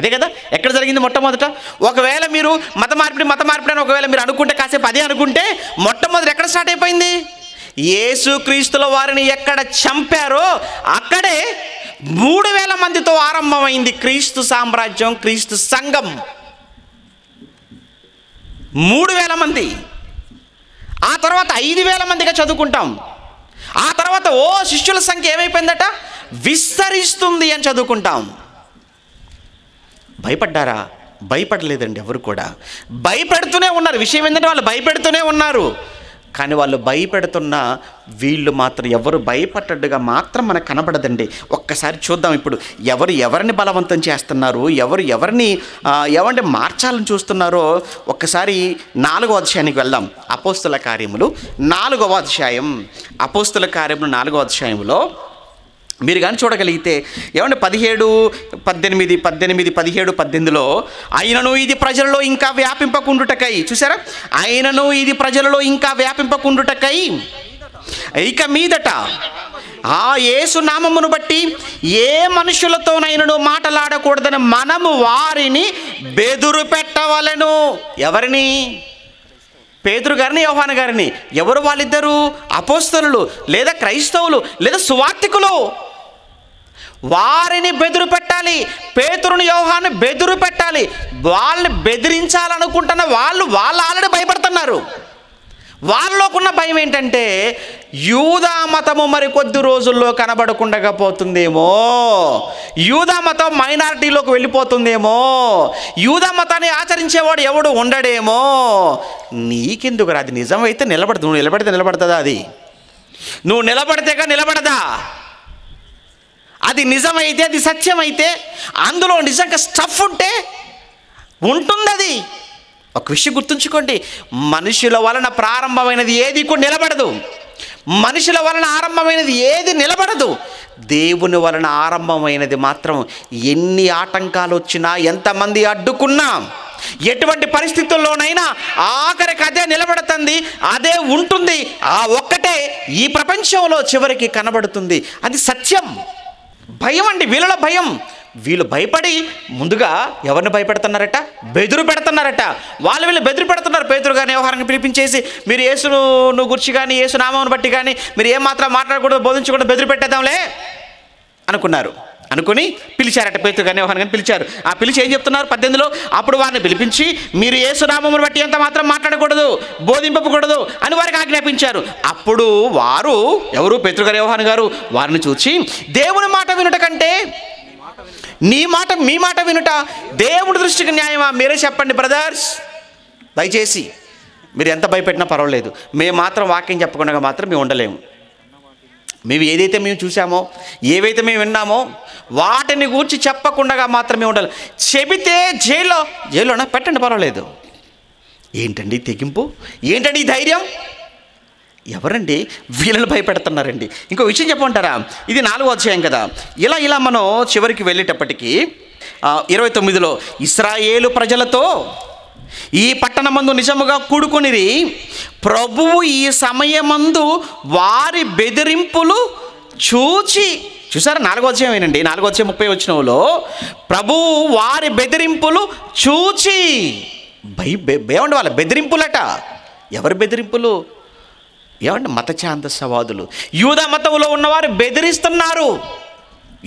అదే కదా ఎక్కడ జరిగింది మొట్టమొదట ఒకవేళ మీరు మత మార్పిడి మత మార్పిడి అని ఒకవేళ మీరు అనుకుంటే కాసేపు అదే అనుకుంటే మొట్టమొదటి ఎక్కడ స్టార్ట్ అయిపోయింది యేసుక్రీస్తుల వారిని ఎక్కడ చంపారో అక్కడే మూడు వేల మందితో ఆరంభమైంది క్రీస్తు సామ్రాజ్యం క్రీస్తు సంఘం మూడు వేల మంది ఆ తర్వాత ఐదు వేల మందిగా చదువుకుంటాం ఆ తర్వాత ఓ శిష్యుల సంఖ్య ఏమైపోయిందట విస్తరిస్తుంది అని చదువుకుంటాం భయపడ్డారా భయపడలేదండి ఎవరు కూడా భయపెడుతూనే ఉన్నారు విషయం ఏంటంటే వాళ్ళు భయపెడుతూనే ఉన్నారు కానీ వాళ్ళు భయపెడుతున్న వీళ్ళు మాత్రం ఎవరు భయపడ్డట్టుగా మాత్రం మనకు కనబడదండి ఒక్కసారి చూద్దాం ఇప్పుడు ఎవరు ఎవరిని బలవంతం చేస్తున్నారు ఎవరు ఎవరిని ఎవరిని మార్చాలని చూస్తున్నారో ఒక్కసారి నాలుగవ అధ్యాయానికి వెళ్దాం అపోస్తుల కార్యములు నాలుగవ అధ్యాయం అపోస్తుల కార్యములు నాలుగవ అధ్యాయంలో మీరు కానీ చూడగలిగితే ఏమంటే పదిహేడు పద్దెనిమిది పద్దెనిమిది పదిహేడు పద్దెనిమిదిలో ఆయనను ఇది ప్రజలలో ఇంకా వ్యాపింపకుండుటకై చూసారా ఆయనను ఇది ప్రజలలో ఇంకా వ్యాపింపకుండుటకై ఇక మీదట ఆ యేసు నామమును బట్టి ఏ మనుషులతోనైనను మాటలాడకూడదని మనము వారిని బెదురు పెట్టవలను ఎవరిని పేదరు గారిని యోహాన్ గారిని ఎవరు వాళ్ళిద్దరూ అపోస్తలు లేదా క్రైస్తవులు లేదా సువార్థికులు వారిని బెదురు పెట్టాలి పేతురుని వ్యవహాన్ని బెదురు పెట్టాలి వాళ్ళని బెదిరించాలనుకుంటున్న వాళ్ళు వాళ్ళు ఆల్రెడీ భయపడుతున్నారు వాళ్ళలోకున్న భయం ఏంటంటే యూదా మతము మరి కొద్ది రోజుల్లో కనబడకుండా పోతుందేమో యూదా మతం మైనారిటీలోకి వెళ్ళిపోతుందేమో యూదా మతాన్ని ఆచరించేవాడు ఎవడు ఉండడేమో నీకెందుకు అది నిజమైతే నిలబడదు నువ్వు నిలబడితే నిలబడుతుందా అది నువ్వు నిలబడితేగా నిలబడదా అది నిజమైతే అది సత్యమైతే అందులో నిజంగా స్టఫ్ ఉంటే ఉంటుంది అది ఒక విషయం గుర్తుంచుకోండి మనుషుల వలన ప్రారంభమైనది ఏది కూడా నిలబడదు మనుషుల వలన ఆరంభమైనది ఏది నిలబడదు దేవుని వలన ఆరంభమైనది మాత్రం ఎన్ని ఆటంకాలు వచ్చినా ఎంతమంది అడ్డుకున్నా ఎటువంటి పరిస్థితుల్లోనైనా ఆఖరికి అదే నిలబడుతుంది అదే ఉంటుంది ఆ ఒక్కటే ఈ ప్రపంచంలో చివరికి కనబడుతుంది అది సత్యం భయం అండి వీళ్ళ భయం వీళ్ళు భయపడి ముందుగా ఎవరిని భయపెడుతున్నారట బెదురు పెడుతున్నారట వాళ్ళు వీళ్ళు బెదురు పెడుతున్నారు పేదరు కానీ వ్యవహారాన్ని పిలిపించేసి మీరు యేసును గుర్చి కానీ యేసు నామాను బట్టి కానీ మీరు ఏమాత్రం మాట్లాడకూడదు బోధించకూడదు బెదురు పెట్టేద్దాంలే అనుకున్నారు అనుకుని పిలిచారట పేతు కానీ వాహనం పిలిచారు ఆ పిలిచి ఏం చెప్తున్నారు పద్దెనిమిదిలో అప్పుడు వారిని పిలిపించి మీరు ఏ సునామమును బట్టి ఎంత మాత్రం మాట్లాడకూడదు బోధింపకూడదు అని వారికి ఆజ్ఞాపించారు అప్పుడు వారు ఎవరు పేతృగారి యోహాన్ గారు వారిని చూసి దేవుని మాట వినుట కంటే నీ మాట మీ మాట వినుట దేవుడి దృష్టికి న్యాయమా మీరే చెప్పండి బ్రదర్స్ దయచేసి మీరు ఎంత భయపెట్టినా పర్వాలేదు మేము మాత్రం వాక్యం చెప్పకుండా మాత్రం మేము ఉండలేము మేము ఏదైతే మేము చూసామో ఏవైతే మేము విన్నామో వాటిని గూర్చి చెప్పకుండా మాత్రమే ఉండాలి చెబితే జైల్లో జైల్లోనే పెట్టండి పర్వాలేదు ఏంటండి తెగింపు ఏంటండి ధైర్యం ఎవరండి వీళ్ళని భయపెడుతున్నారండి ఇంకో విషయం చెప్పమంటారా ఇది నాలుగో అధ్యాయం కదా ఇలా ఇలా మనం చివరికి వెళ్ళేటప్పటికీ ఇరవై తొమ్మిదిలో ఇస్రాయేలు ప్రజలతో ఈ పట్టణమందు నిజముగా కూడుకునిరి ప్రభువు ఈ సమయమందు వారి బెదిరింపులు చూచి చూసారా నాలుగో వచ్చే ఏనండి నాలుగో వచ్చే ముప్పై వచ్చినవులో ప్రభువు వారి బెదిరింపులు చూచి భయ ఏమండి వాళ్ళ బెదిరింపులట ఎవరి బెదిరింపులు ఏమండి మత సవాదులు యూద మతంలో ఉన్నవారు బెదిరిస్తున్నారు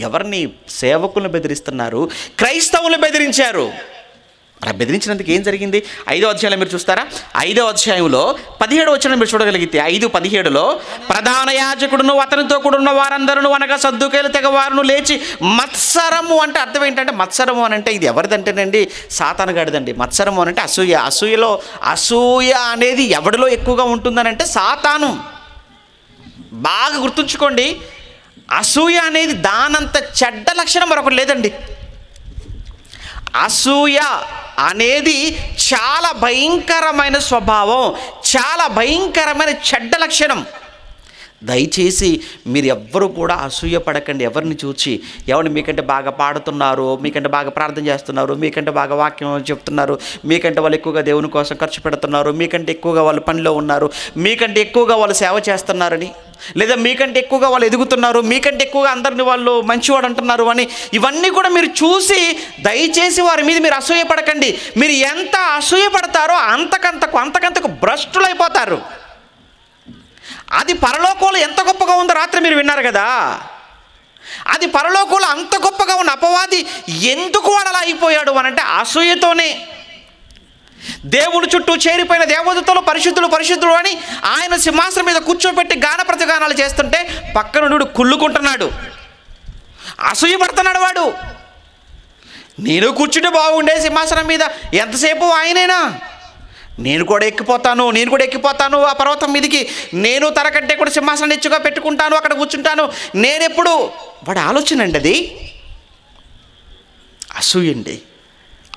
ఎవరిని సేవకులను బెదిరిస్తున్నారు క్రైస్తవులు బెదిరించారు బెదిరించినందుకు ఏం జరిగింది ఐదో అధ్యాయంలో మీరు చూస్తారా ఐదో అధ్యాయంలో పదిహేడు వచ్చిన మీరు చూడగలిగితే ఐదు పదిహేడులో ప్రధాన యాజకుడును అతనితో కూడున్న వారందరూ అనగా సర్దుకేలు తెగవారును లేచి మత్సరము అంటే అర్థం ఏంటంటే మత్సరము అని అంటే ఇది ఎవరిదంటేనండి సాతానుగాడిదండి మత్సరము అని అంటే అసూయ అసూయలో అసూయ అనేది ఎవడిలో ఎక్కువగా ఉంటుందని అంటే సాతాను బాగా గుర్తుంచుకోండి అసూయ అనేది దానంత చెడ్డ లక్షణం మరొకటి లేదండి అసూయ అనేది చాలా భయంకరమైన స్వభావం చాలా భయంకరమైన చెడ్డ లక్షణం దయచేసి మీరు ఎవ్వరూ కూడా అసూయపడకండి ఎవరిని చూచి ఎవరిని మీకంటే బాగా పాడుతున్నారు మీకంటే బాగా ప్రార్థన చేస్తున్నారు మీకంటే బాగా వాక్యం చెప్తున్నారు మీకంటే వాళ్ళు ఎక్కువగా దేవుని కోసం ఖర్చు పెడుతున్నారు మీకంటే ఎక్కువగా వాళ్ళు పనిలో ఉన్నారు మీకంటే ఎక్కువగా వాళ్ళు సేవ చేస్తున్నారని లేదా మీకంటే ఎక్కువగా వాళ్ళు ఎదుగుతున్నారు మీకంటే ఎక్కువగా అందరిని వాళ్ళు మంచివాడు అంటున్నారు అని ఇవన్నీ కూడా మీరు చూసి దయచేసి వారి మీద మీరు అసూయపడకండి మీరు ఎంత అసూయపడతారో అంతకంతకు అంతకంతకు భ్రష్టులైపోతారు అది పరలోకంలో ఎంత గొప్పగా ఉందో రాత్రి మీరు విన్నారు కదా అది పరలోకంలో అంత గొప్పగా ఉన్న అపవాది ఎందుకు వాడు అలా అయిపోయాడు అనంటే అసూయతోనే దేవుడు చుట్టూ చేరిపోయిన దేవదూతలు పరిశుద్ధులు పరిశుద్ధులు అని ఆయన సింహాసనం మీద కూర్చోబెట్టి గాన ప్రతిగానాలు చేస్తుంటే నుడు కుళ్ళుకుంటున్నాడు పడుతున్నాడు వాడు నేను కూర్చుంటే బాగుండే సింహాసనం మీద ఎంతసేపు ఆయనైనా నేను కూడా ఎక్కిపోతాను నేను కూడా ఎక్కిపోతాను ఆ పర్వతం మీదికి నేను తనకంటే కూడా సింహాసనం ఇచ్చుగా పెట్టుకుంటాను అక్కడ కూర్చుంటాను నేనెప్పుడు వాడి ఆలోచన అండి అది అసూయండి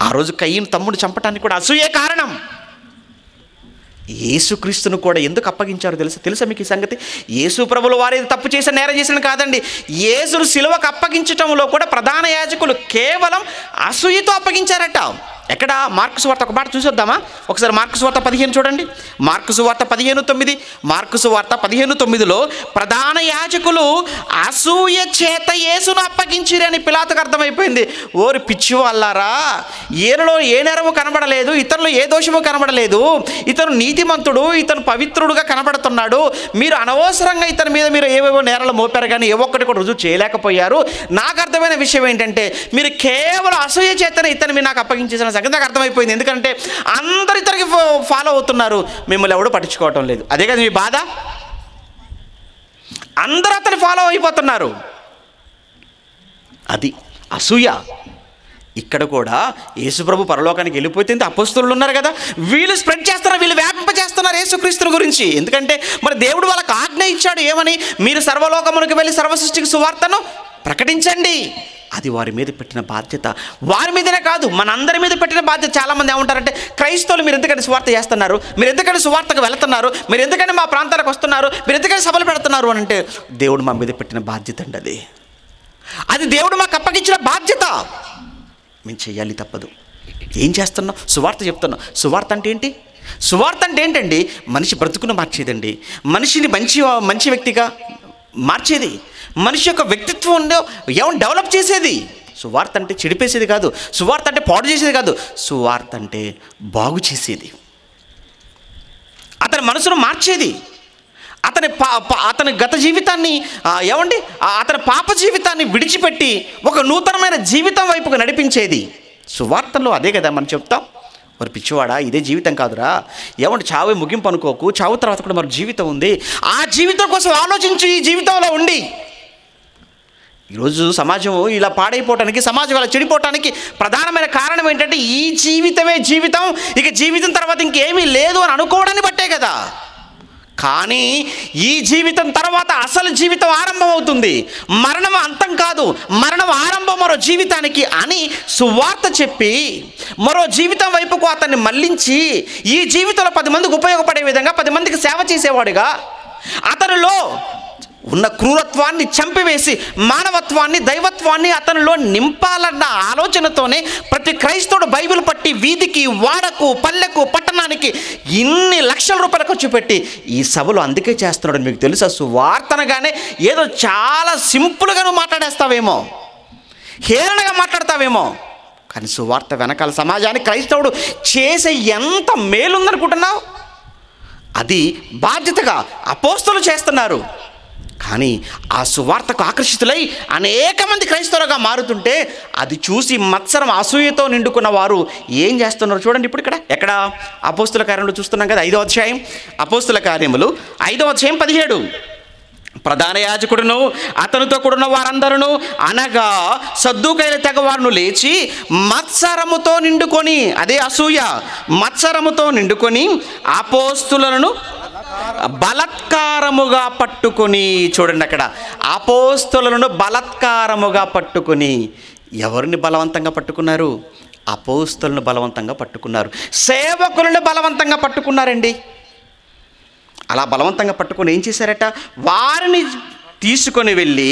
ఆ రోజు కయ్యను తమ్ముడు చంపటానికి కూడా అసూయే కారణం ఏసుక్రీస్తును కూడా ఎందుకు అప్పగించారు తెలుసా తెలుసా మీకు ఈ సంగతి యేసు ప్రభులు వారేది తప్పు చేసిన నేరం చేసిన కాదండి ఏసును సిలువకు అప్పగించటంలో కూడా ప్రధాన యాజకులు కేవలం అసూయతో అప్పగించారట ఎక్కడ మార్కుసు వార్త ఒక మాట చూసొద్దామా ఒకసారి మార్కుసు వార్త పదిహేను చూడండి మార్కుసు వార్త పదిహేను తొమ్మిది మార్కుసు వార్త పదిహేను తొమ్మిదిలో ప్రధాన యాజకులు అసూయ చేత యేసును అప్పగించిరని పిలాతకు అర్థమైపోయింది ఓరి పిచ్చి వాళ్ళారా ఈయనలో ఏ నేరము కనబడలేదు ఇతరులు ఏ దోషము కనబడలేదు ఇతను నీతిమంతుడు ఇతను పవిత్రుడుగా కనబడుతున్నాడు మీరు అనవసరంగా ఇతని మీద మీరు ఏవేవో నేరాలు మోపారు కానీ ఏ ఒక్కటి కూడా రుజువు చేయలేకపోయారు నాకు అర్థమైన విషయం ఏంటంటే మీరు కేవలం అసూయ చేతనే ఇతను మీరు నాకు అప్పగించేసిన సంగతి నాకు అర్థమైపోయింది ఎందుకంటే అందరి తరగతి ఫాలో అవుతున్నారు మిమ్మల్ని ఎవడో పట్టించుకోవటం లేదు అదే కదా మీ బాధ అందరూ అతను ఫాలో అయిపోతున్నారు అది అసూయ ఇక్కడ కూడా యేసుప్రభు పరలోకానికి వెళ్ళిపోతుంది అపస్తులు ఉన్నారు కదా వీళ్ళు స్ప్రెడ్ చేస్తున్నారు వీళ్ళు వ్యాపింప చేస్తున్నారు యేసుక్రీస్తుని గురించి ఎందుకంటే మరి దేవుడు వాళ్ళకి ఆజ్ఞ ఇచ్చాడు ఏమని మీరు సర్వలోకమునికి వెళ్ళి సర్వసృష్టికి సువార్తను ప్రకటించండి అది వారి మీద పెట్టిన బాధ్యత వారి మీదనే కాదు మనందరి మీద పెట్టిన బాధ్యత చాలామంది ఏమంటారంటే క్రైస్తవులు మీరు ఎందుకంటే సువార్త చేస్తున్నారు మీరు ఎందుకంటే సువార్తకు వెళుతున్నారు మీరు ఎందుకంటే మా ప్రాంతాలకు వస్తున్నారు మీరు ఎందుకంటే సభలు పెడుతున్నారు అని అంటే దేవుడు మా మీద పెట్టిన బాధ్యత అండి అది అది దేవుడు మాకు అప్పగించిన బాధ్యత మేము చేయాలి తప్పదు ఏం చేస్తున్నాం సువార్త చెప్తున్నాం సువార్త అంటే ఏంటి సువార్త అంటే ఏంటండి మనిషి బ్రతుకును మార్చేదండి మనిషిని మంచి మంచి వ్యక్తిగా మార్చేది మనిషి యొక్క వ్యక్తిత్వం ఏమైనా డెవలప్ చేసేది సువార్త అంటే చెడిపేసేది కాదు సువార్త అంటే పాడు చేసేది కాదు సువార్త అంటే బాగు చేసేది అతని మనసును మార్చేది అతని పా అతని గత జీవితాన్ని ఏమండి అతని పాప జీవితాన్ని విడిచిపెట్టి ఒక నూతనమైన జీవితం వైపుకు నడిపించేది సువార్తల్లో అదే కదా మనం చెప్తాం మరి పిచ్చివాడా ఇదే జీవితం కాదురా ఏమంటే చావే ముగింపు అనుకోకు చావు తర్వాత కూడా మరి జీవితం ఉంది ఆ జీవితం కోసం ఆలోచించి ఈ జీవితంలో ఉండి ఈరోజు సమాజం ఇలా పాడైపోవటానికి సమాజం ఇలా చెడిపోవటానికి ప్రధానమైన కారణం ఏంటంటే ఈ జీవితమే జీవితం ఇక జీవితం తర్వాత ఇంకేమీ లేదు అని అనుకోవడాన్ని బట్టే కదా కానీ ఈ జీవితం తర్వాత అసలు జీవితం ఆరంభమవుతుంది మరణం అంతం కాదు మరణం ఆరంభం మరో జీవితానికి అని సువార్త చెప్పి మరో జీవితం వైపుకు అతన్ని మళ్లించి ఈ జీవితంలో పది మందికి ఉపయోగపడే విధంగా పది మందికి సేవ చేసేవాడుగా అతనిలో ఉన్న క్రూరత్వాన్ని చంపివేసి మానవత్వాన్ని దైవత్వాన్ని అతనిలో నింపాలన్న ఆలోచనతోనే ప్రతి క్రైస్తవుడు బైబిల్ పట్టి వీధికి వాడకు పల్లెకు పట్టణానికి ఇన్ని లక్షల రూపాయలు ఖర్చు పెట్టి ఈ సభలు అందుకే చేస్తున్నాడు మీకు తెలుసా సువార్తనగానే ఏదో చాలా సింపుల్గా నువ్వు మాట్లాడేస్తావేమో హేరణగా మాట్లాడతావేమో కానీ సువార్త వెనకాల సమాజానికి క్రైస్తవుడు చేసే ఎంత మేలుందనుకుంటున్నావు అది బాధ్యతగా అపోస్తులు చేస్తున్నారు కానీ ఆ సువార్తకు ఆకర్షితులై అనేక మంది క్రైస్తవులుగా మారుతుంటే అది చూసి మత్సరం అసూయతో నిండుకున్న వారు ఏం చేస్తున్నారు చూడండి ఇప్పుడు ఇక్కడ ఎక్కడ అపోస్తుల కార్యంలో చూస్తున్నాం కదా ఐదో అధ్యాయం అపోస్తుల కార్యములు ఐదో అధ్యాయం పదిహేడు ప్రధాన యాజకుడును అతనితో కూడిన వారందరూ అనగా సద్దుకైన తెగవారును లేచి మత్సరముతో నిండుకొని అదే అసూయ మత్సరముతో నిండుకొని అపోస్తులను బలత్కారముగా పట్టుకొని చూడండి అక్కడ అపోస్తులను బలత్కారముగా పట్టుకొని ఎవరిని బలవంతంగా పట్టుకున్నారు అపోస్తులను బలవంతంగా పట్టుకున్నారు సేవకులను బలవంతంగా పట్టుకున్నారండి అలా బలవంతంగా పట్టుకొని ఏం చేశారట వారిని తీసుకొని వెళ్ళి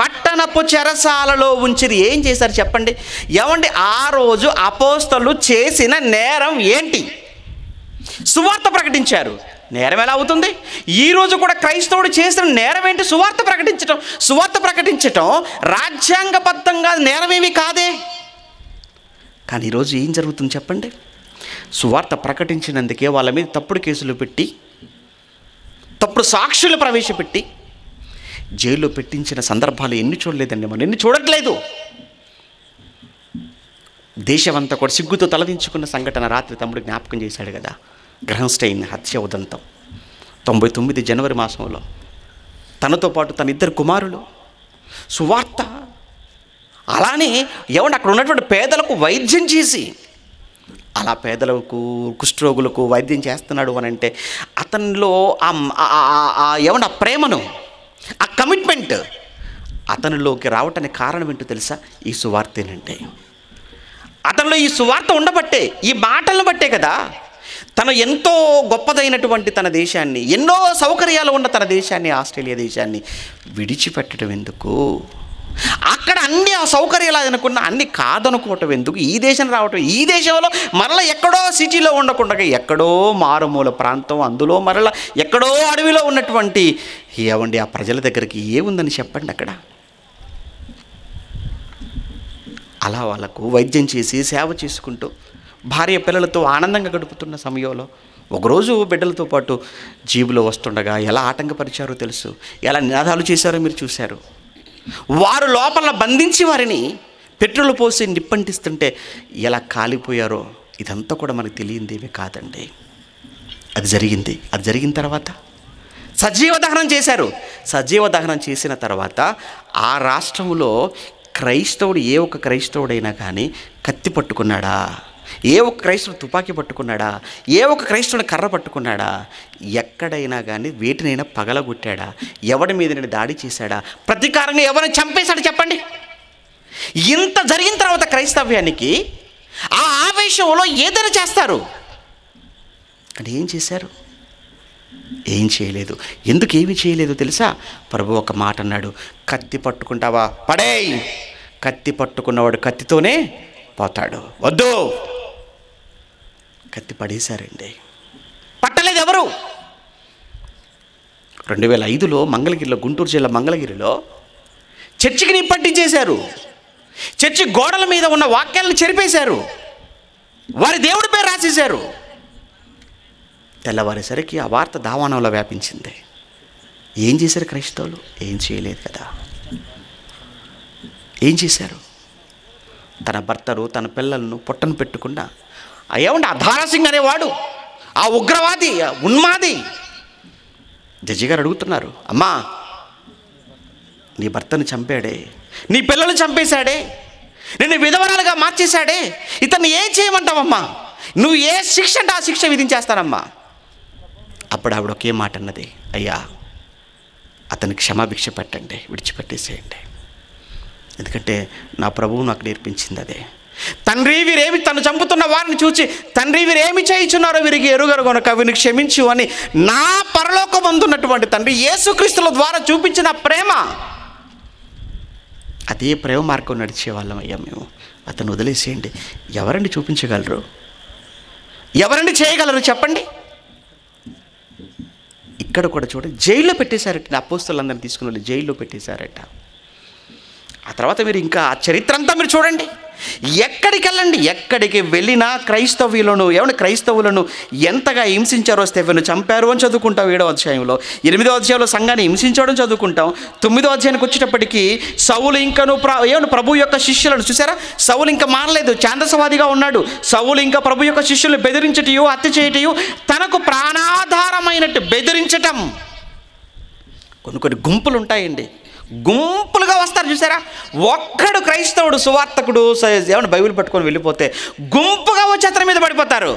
పట్టణపు చెరసాలలో ఉంచిరి ఏం చేశారు చెప్పండి ఏమండి ఆ రోజు అపోస్తలు చేసిన నేరం ఏంటి సువార్త ప్రకటించారు నేరం ఎలా అవుతుంది ఈరోజు కూడా క్రైస్తవుడు చేసిన నేరం ఏంటి సువార్త ప్రకటించటం సువార్త ప్రకటించటం రాజ్యాంగబద్ధంగా నేరమేమి కాదే కానీ ఈరోజు ఏం జరుగుతుంది చెప్పండి సువార్త ప్రకటించినందుకే వాళ్ళ మీద తప్పుడు కేసులు పెట్టి తప్పుడు సాక్షులు ప్రవేశపెట్టి జైల్లో పెట్టించిన సందర్భాలు ఎన్ని చూడలేదండి మనం ఎన్ని చూడట్లేదు దేశమంతా కూడా సిగ్గుతో తలదించుకున్న సంఘటన రాత్రి తమ్ముడు జ్ఞాపకం చేశాడు కదా గ్రహంస్టైన్ హత్య ఉదంతం తొంభై తొమ్మిది జనవరి మాసంలో తనతో పాటు తన ఇద్దరు కుమారులు సువార్త అలానే ఏమన్నా అక్కడ ఉన్నటువంటి పేదలకు వైద్యం చేసి అలా పేదలకు కుష్ఠరోగులకు వైద్యం చేస్తున్నాడు అని అంటే అతనిలో ఏమన్నా ప్రేమను ఆ కమిట్మెంట్ అతనిలోకి రావటానికి కారణం ఏంటో తెలుసా ఈ ఏంటంటే అతనిలో ఈ సువార్త ఉండబట్టే ఈ మాటలను బట్టే కదా తను ఎంతో గొప్పదైనటువంటి తన దేశాన్ని ఎన్నో సౌకర్యాలు ఉన్న తన దేశాన్ని ఆస్ట్రేలియా దేశాన్ని విడిచిపెట్టడం ఎందుకు అక్కడ అన్ని అసౌకర్యాలు అనుకున్న అన్ని కాదనుకోవటం ఎందుకు ఈ దేశం రావటం ఈ దేశంలో మరల ఎక్కడో సిటీలో ఉండకుండా ఎక్కడో మారుమూల ప్రాంతం అందులో మరల ఎక్కడో అడవిలో ఉన్నటువంటి ఏవండి ఆ ప్రజల దగ్గరికి ఏముందని చెప్పండి అక్కడ అలా వాళ్ళకు వైద్యం చేసి సేవ చేసుకుంటూ భార్య పిల్లలతో ఆనందంగా గడుపుతున్న సమయంలో ఒకరోజు బిడ్డలతో పాటు జీబులో వస్తుండగా ఎలా ఆటంకపరిచారో తెలుసు ఎలా నినాదాలు చేశారో మీరు చూశారు వారు లోపల బంధించి వారిని పెట్రోల్ పోసి నిప్పంటిస్తుంటే ఎలా కాలిపోయారో ఇదంతా కూడా మనకు తెలియందేమీ కాదండి అది జరిగింది అది జరిగిన తర్వాత సజీవ దహనం చేశారు సజీవ దహనం చేసిన తర్వాత ఆ రాష్ట్రంలో క్రైస్తవుడు ఏ ఒక్క క్రైస్తవుడైనా కానీ కత్తి పట్టుకున్నాడా ఏ ఒక్క క్రైస్తవుడు తుపాకీ పట్టుకున్నాడా ఏ ఒక్క క్రైస్తవుని కర్ర పట్టుకున్నాడా ఎక్కడైనా కానీ వేటినైనా పగలగొట్టాడా ఎవడి మీద నేను దాడి చేశాడా ప్రతీకారంగా ఎవరిని చంపేశాడు చెప్పండి ఇంత జరిగిన తర్వాత క్రైస్తవ్యానికి ఆ ఆవేశంలో ఏదైనా చేస్తారు అంటే ఏం చేశారు ఏం చేయలేదు ఎందుకు ఏమి చేయలేదు తెలుసా ప్రభు ఒక మాట అన్నాడు కత్తి పట్టుకుంటావా పడేయ్ కత్తి పట్టుకున్నవాడు కత్తితోనే పోతాడు వద్దు కత్తి పడేశారండి పట్టలేదు ఎవరు రెండు వేల ఐదులో మంగళగిరిలో గుంటూరు జిల్లా మంగళగిరిలో చర్చికి నీ చేశారు చర్చి గోడల మీద ఉన్న వాక్యాలను చెరిపేశారు వారి దేవుడి పేరు రాసేశారు తెల్లవారేసరికి ఆ వార్త దావానంలో వ్యాపించింది ఏం చేశారు క్రైస్తవులు ఏం చేయలేదు కదా ఏం చేశారు తన భర్తను తన పిల్లలను పొట్టను పెట్టకుండా అయ్యేవండి అధారా సింగ్ అనేవాడు ఆ ఉగ్రవాది ఉన్మాది జడ్జి అడుగుతున్నారు అమ్మా నీ భర్తను చంపాడే నీ పిల్లలు చంపేశాడే నిన్ను విధవరాలుగా మార్చేశాడే ఇతన్ని ఏం చేయమంటావమ్మా నువ్వు ఏ శిక్ష అంటే ఆ శిక్ష విధించేస్తానమ్మా అప్పుడు ఆవిడ ఒకే మాట అన్నది అయ్యా అతని క్షమాభిక్ష పెట్టండి విడిచిపెట్టేసేయండి ఎందుకంటే నా ప్రభువు నాకు నేర్పించింది అదే తండ్రి వీరేమి తను చంపుతున్న వారిని చూచి తండ్రి వీరేమి చేయించున్నారో వీరికి ఎరుగరు కనుక వీరిని క్షమించు అని నా అందున్నటువంటి తండ్రి యేసుక్రీస్తుల ద్వారా చూపించిన ప్రేమ అదే ప్రేమ మార్గం నడిచే వాళ్ళం అయ్యా మేము అతను వదిలేసేయండి ఎవరండి చూపించగలరు ఎవరండి చేయగలరు చెప్పండి ఇక్కడ కూడా చూడండి జైల్లో పెట్టేశారట అపోస్తులందరినీ తీసుకుని వెళ్ళి జైల్లో పెట్టేశారట ఆ తర్వాత మీరు ఇంకా ఆ చరిత్ర అంతా మీరు చూడండి ఎక్కడికి వెళ్ళండి ఎక్కడికి వెళ్ళినా క్రైస్తవులను ఏమైనా క్రైస్తవులను ఎంతగా హింసించారో స్టెఫెన్ చంపారు అని చదువుకుంటాం ఏడో అధ్యాయంలో ఎనిమిదో అధ్యాయంలో సంఘాన్ని హింసించడం చదువుకుంటాం తొమ్మిదో అధ్యాయానికి వచ్చేటప్పటికి సవులు ఇంకను ఏమైనా ప్రభు యొక్క శిష్యులను చూసారా సవులు ఇంకా మారలేదు చాందసవాదిగా ఉన్నాడు సవులు ఇంకా ప్రభు యొక్క శిష్యులను బెదిరించటయు హత్య చేయటయు తనకు ప్రాణాధారమైనట్టు బెదిరించటం కొన్ని కొన్ని గుంపులు ఉంటాయండి గుంపులుగా వస్తారు చూసారా ఒక్కడు క్రైస్తవుడు సువార్తకుడు ఏమన్నా బైబిల్ పట్టుకొని వెళ్ళిపోతే గుంపుగా వచ్చి అతని మీద పడిపోతారు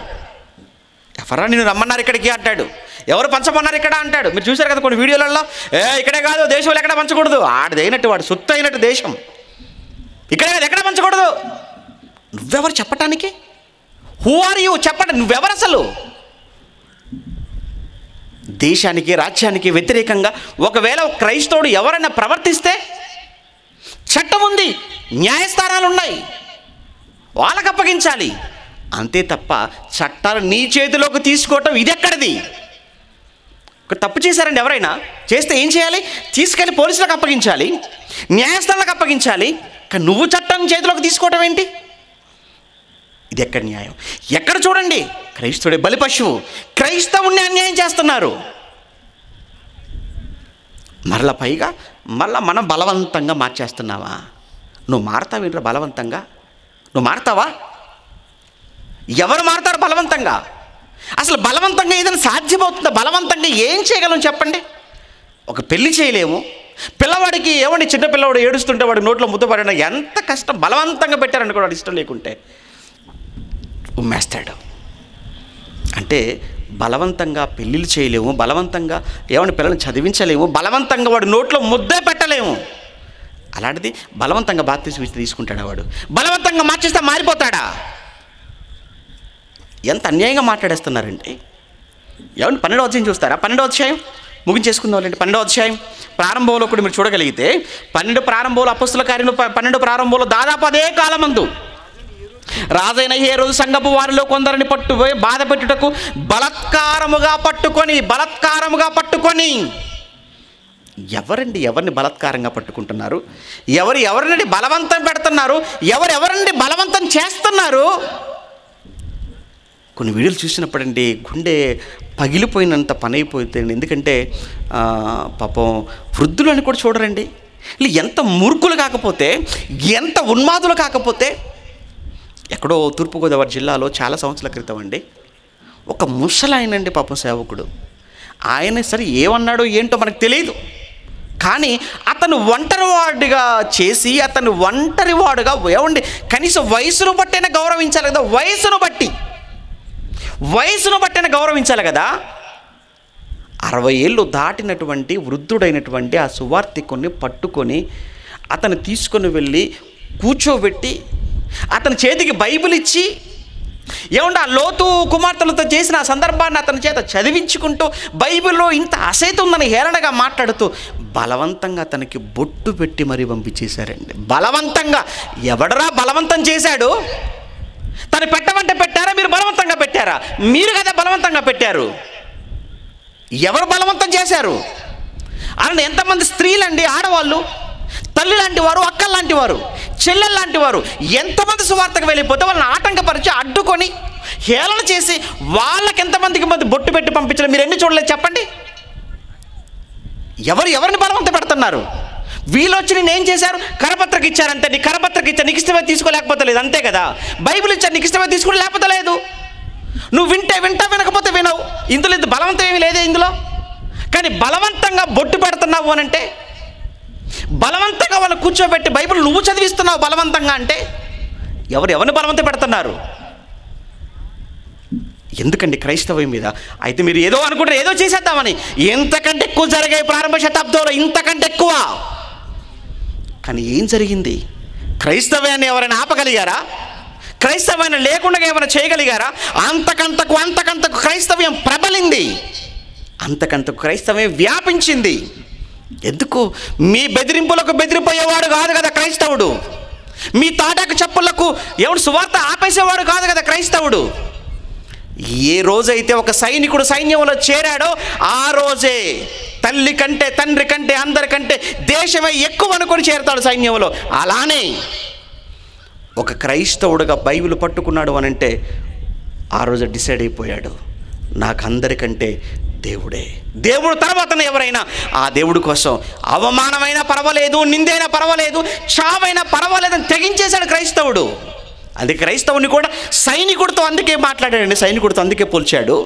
ఎవరా నేను రమ్మన్నారు ఇక్కడికి అంటాడు ఎవరు పంచమన్నారు ఇక్కడ అంటాడు మీరు చూశారు కదా కొన్ని వీడియోలలో ఏ ఇక్కడే కాదు దేశంలో ఎక్కడ పంచకూడదు ఆడదైనట్టు వాడు సుత్తు అయినట్టు దేశం ఇక్కడే కాదు ఎక్కడ పంచకూడదు నువ్వెవరు చెప్పటానికి హూ ఆర్ యూ చెప్పండి నువ్వెవరు అసలు దేశానికి రాజ్యానికి వ్యతిరేకంగా ఒకవేళ క్రైస్తవుడు ఎవరైనా ప్రవర్తిస్తే చట్టం ఉంది న్యాయస్థానాలు ఉన్నాయి వాళ్ళకు అప్పగించాలి అంతే తప్ప చట్టాలు నీ చేతిలోకి తీసుకోవటం ఇది ఎక్కడిది తప్పు చేశారండి ఎవరైనా చేస్తే ఏం చేయాలి తీసుకెళ్ళి పోలీసులకు అప్పగించాలి న్యాయస్థానాలకు అప్పగించాలి కానీ నువ్వు చట్టం చేతిలోకి తీసుకోవటం ఏంటి ఇది ఎక్కడ న్యాయం ఎక్కడ చూడండి క్రైస్తవుడే బలిపశువు క్రైస్తవుణ్ణి అన్యాయం చేస్తున్నారు మరల పైగా మళ్ళా మనం బలవంతంగా మార్చేస్తున్నావా నువ్వు మారతావేంట్రా బలవంతంగా నువ్వు మారతావా ఎవరు మారతారు బలవంతంగా అసలు బలవంతంగా ఏదైనా సాధ్యమవుతుందా బలవంతంగా ఏం చేయగలం చెప్పండి ఒక పెళ్లి చేయలేము పిల్లవాడికి ఏమండి చిన్నపిల్లవాడు ఏడుస్తుంటే వాడి నోట్లో ముద్ద ఎంత కష్టం బలవంతంగా పెట్టారనుకో వాడు ఇష్టం లేకుంటే ఉమ్మేస్తాడు అంటే బలవంతంగా పెళ్ళిళ్ళు చేయలేము బలవంతంగా ఏమైనా పిల్లల్ని చదివించలేము బలవంతంగా వాడు నోట్లో ముద్దే పెట్టలేము అలాంటిది బలవంతంగా బాప్తీసు తీసుకుంటాడా వాడు బలవంతంగా మార్చేస్తే మారిపోతాడా ఎంత అన్యాయంగా మాట్లాడేస్తున్నారండి ఏమంటే పన్నెండో అధ్యాయం చూస్తారా పన్నెండో అధ్యాయం ముగించేసుకుందాంలేండి పన్నెండో అధ్యాయం ప్రారంభంలో కూడా మీరు చూడగలిగితే పన్నెండు ప్రారంభంలో అపస్తుల కార్యంలో పన్నెండు ప్రారంభంలో దాదాపు అదే కాలమందు రాజైన ఏ రోజు సంగపు వారిలో కొందరిని పట్టుపోయి బాధ పెట్టుటకు బలత్కారముగా పట్టుకొని బలత్కారముగా పట్టుకొని ఎవరండి ఎవరిని బలత్కారంగా పట్టుకుంటున్నారు ఎవరు ఎవరిని బలవంతం పెడుతున్నారు ఎవరు బలవంతం చేస్తున్నారు కొన్ని వీడియోలు చూసినప్పుడండి గుండె పగిలిపోయినంత పని అయిపోతే ఎందుకంటే పాపం వృద్ధులని కూడా చూడరండి ఎంత మూర్ఖులు కాకపోతే ఎంత ఉన్మాదులు కాకపోతే ఎక్కడో తూర్పుగోదావరి జిల్లాలో చాలా సంవత్సరాల క్రితం అండి ఒక ముసలాయనండి పాపం సేవకుడు ఆయన సరే ఏమన్నాడో ఏంటో మనకు తెలియదు కానీ అతను ఒంటరి వాడుగా చేసి అతను ఒంటరి వాడుగా ఏమండి కనీసం వయసును బట్టైనా గౌరవించాలి కదా వయసును బట్టి వయసును బట్టైనా గౌరవించాలి కదా అరవై ఏళ్ళు దాటినటువంటి వృద్ధుడైనటువంటి ఆ సువార్తికుని పట్టుకొని అతను తీసుకొని వెళ్ళి కూర్చోబెట్టి అతని చేతికి బైబిల్ ఇచ్చి ఏమంటే ఆ లోతు కుమార్తెలతో చేసిన ఆ సందర్భాన్ని అతని చేత చదివించుకుంటూ బైబిల్లో ఇంత అసైతం ఉందని హేళనగా మాట్లాడుతూ బలవంతంగా అతనికి బొట్టు పెట్టి మరీ పంపించేశారండి బలవంతంగా ఎవడరా బలవంతం చేశాడు తను పెట్టమంటే పెట్టారా మీరు బలవంతంగా పెట్టారా మీరు కదా బలవంతంగా పెట్టారు ఎవరు బలవంతం చేశారు అలా ఎంతమంది స్త్రీలండి ఆడవాళ్ళు తల్లి లాంటి వారు అక్కల లాంటి వారు చెల్లెలు లాంటి వారు ఎంతమంది సువార్తకు వెళ్ళిపోతే వాళ్ళని ఆటంకపరిచి అడ్డుకొని హేళన చేసి వాళ్ళకి ఎంతమందికి మంది బొట్టు పెట్టి పంపించడం మీరు ఎన్ని చూడలేదు చెప్పండి ఎవరు ఎవరిని బలవంత పెడుతున్నారు వీళ్ళు వచ్చి నేను ఏం చేశారు కరపత్రకు ఇచ్చారంటే నీ కరపత్రకు ఇచ్చా నీకు ఇష్టమే తీసుకోలేకపోతే లేదు అంతే కదా బైబిల్ ఇచ్చా నీకు ఇష్టమే తీసుకుని లేకపోతే లేదు నువ్వు వింటే వింటా వినకపోతే వినవు ఇందులో ఇది బలవంతం ఏమీ లేదే ఇందులో కానీ బలవంతంగా బొట్టు పెడుతున్నావు అని అంటే బలవంతంగా వాళ్ళు కూర్చోబెట్టి బైబిల్ నువ్వు చదివిస్తున్నావు బలవంతంగా అంటే ఎవరు ఎవరిని బలవంత పెడుతున్నారు ఎందుకండి క్రైస్తవం మీద అయితే మీరు ఏదో అనుకుంటారు ఏదో చేసేద్దామని ఇంతకంటే ఎక్కువ జరిగాయి ప్రారంభ శతాబ్దంలో ఇంతకంటే ఎక్కువ కానీ ఏం జరిగింది క్రైస్తవాన్ని ఎవరైనా ఆపగలిగారా క్రైస్తవాన్ని లేకుండా ఏమైనా చేయగలిగారా అంతకంతకు అంతకంతకు క్రైస్తవ్యం ప్రబలింది అంతకంతకు క్రైస్తవ్యం వ్యాపించింది ఎందుకు మీ బెదిరింపులకు బెదిరిపోయేవాడు కాదు కదా క్రైస్తవుడు మీ తాటాకు చెప్పులకు ఎవడు సువార్త ఆపేసేవాడు కాదు కదా క్రైస్తవుడు ఏ రోజైతే ఒక సైనికుడు సైన్యంలో చేరాడో ఆ రోజే తల్లి కంటే తండ్రి కంటే అందరికంటే దేశమే ఎక్కువ అనుకొని చేరతాడు సైన్యంలో అలానే ఒక క్రైస్తవుడుగా బైబిల్ పట్టుకున్నాడు అనంటే ఆ రోజు డిసైడ్ అయిపోయాడు నాకు అందరికంటే దేవుడే దేవుడు తర్వాత ఎవరైనా ఆ దేవుడి కోసం అవమానమైనా పర్వాలేదు నిందైనా పర్వాలేదు చావైనా పర్వాలేదని తెగించేశాడు క్రైస్తవుడు అది క్రైస్తవుని కూడా సైనికుడితో అందుకే మాట్లాడాడండి సైనికుడితో అందుకే పోల్చాడు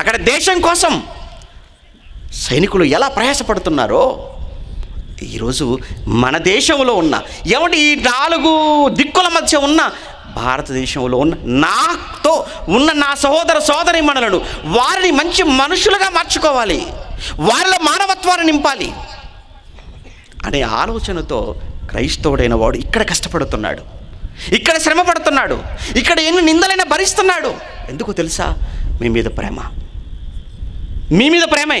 అక్కడ దేశం కోసం సైనికులు ఎలా ప్రయాసపడుతున్నారో ఈరోజు మన దేశంలో ఉన్న ఏమంటే ఈ నాలుగు దిక్కుల మధ్య ఉన్న భారతదేశంలో ఉన్న నాతో ఉన్న నా సహోదర సోదరి మనలను వారిని మంచి మనుషులుగా మార్చుకోవాలి వారిలో మానవత్వాన్ని నింపాలి అనే ఆలోచనతో క్రైస్తవుడైన వాడు ఇక్కడ కష్టపడుతున్నాడు ఇక్కడ శ్రమ పడుతున్నాడు ఇక్కడ ఎన్ని నిందలైనా భరిస్తున్నాడు ఎందుకు తెలుసా మీ మీద ప్రేమ మీ మీద ప్రేమే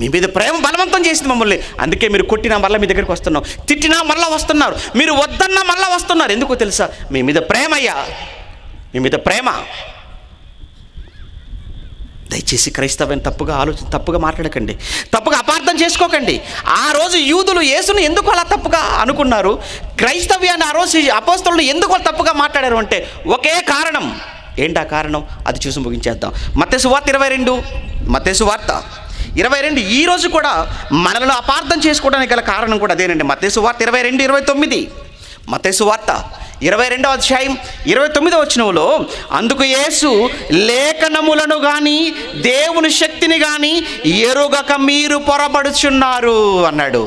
మీ మీద ప్రేమ బలవంతం చేసింది మమ్మల్ని అందుకే మీరు కొట్టినా మళ్ళీ మీ దగ్గరికి వస్తున్నాం తిట్టినా మళ్ళీ వస్తున్నారు మీరు వద్దన్నా మళ్ళీ వస్తున్నారు ఎందుకో తెలుసా మీ మీద ప్రేమ అయ్యా మీ మీద ప్రేమ దయచేసి క్రైస్తవం తప్పుగా ఆలోచన తప్పుగా మాట్లాడకండి తప్పుగా అపార్థం చేసుకోకండి ఆ రోజు యూదులు యేసును ఎందుకు అలా తప్పుగా అనుకున్నారు క్రైస్తవ్యాన్ని ఆ రోజు అపోస్తలను ఎందుకు తప్పుగా మాట్లాడారు అంటే ఒకే కారణం ఏంటా కారణం అది చూసి ముగించేద్దాం మత్స్సు వార్త ఇరవై రెండు మత్స్సు వార్త ఇరవై రెండు ఈరోజు కూడా మనలను అపార్థం చేసుకోవడానికి గల కారణం కూడా అదేనండి మతేసు వార్త ఇరవై రెండు ఇరవై తొమ్మిది మతేసు వార్త ఇరవై రెండవ అధ్యాయం ఇరవై తొమ్మిదవ వచ్చినవులో అందుకు యేసు లేఖనములను కానీ దేవుని శక్తిని కానీ ఎరుగక మీరు పొరపడుచున్నారు అన్నాడు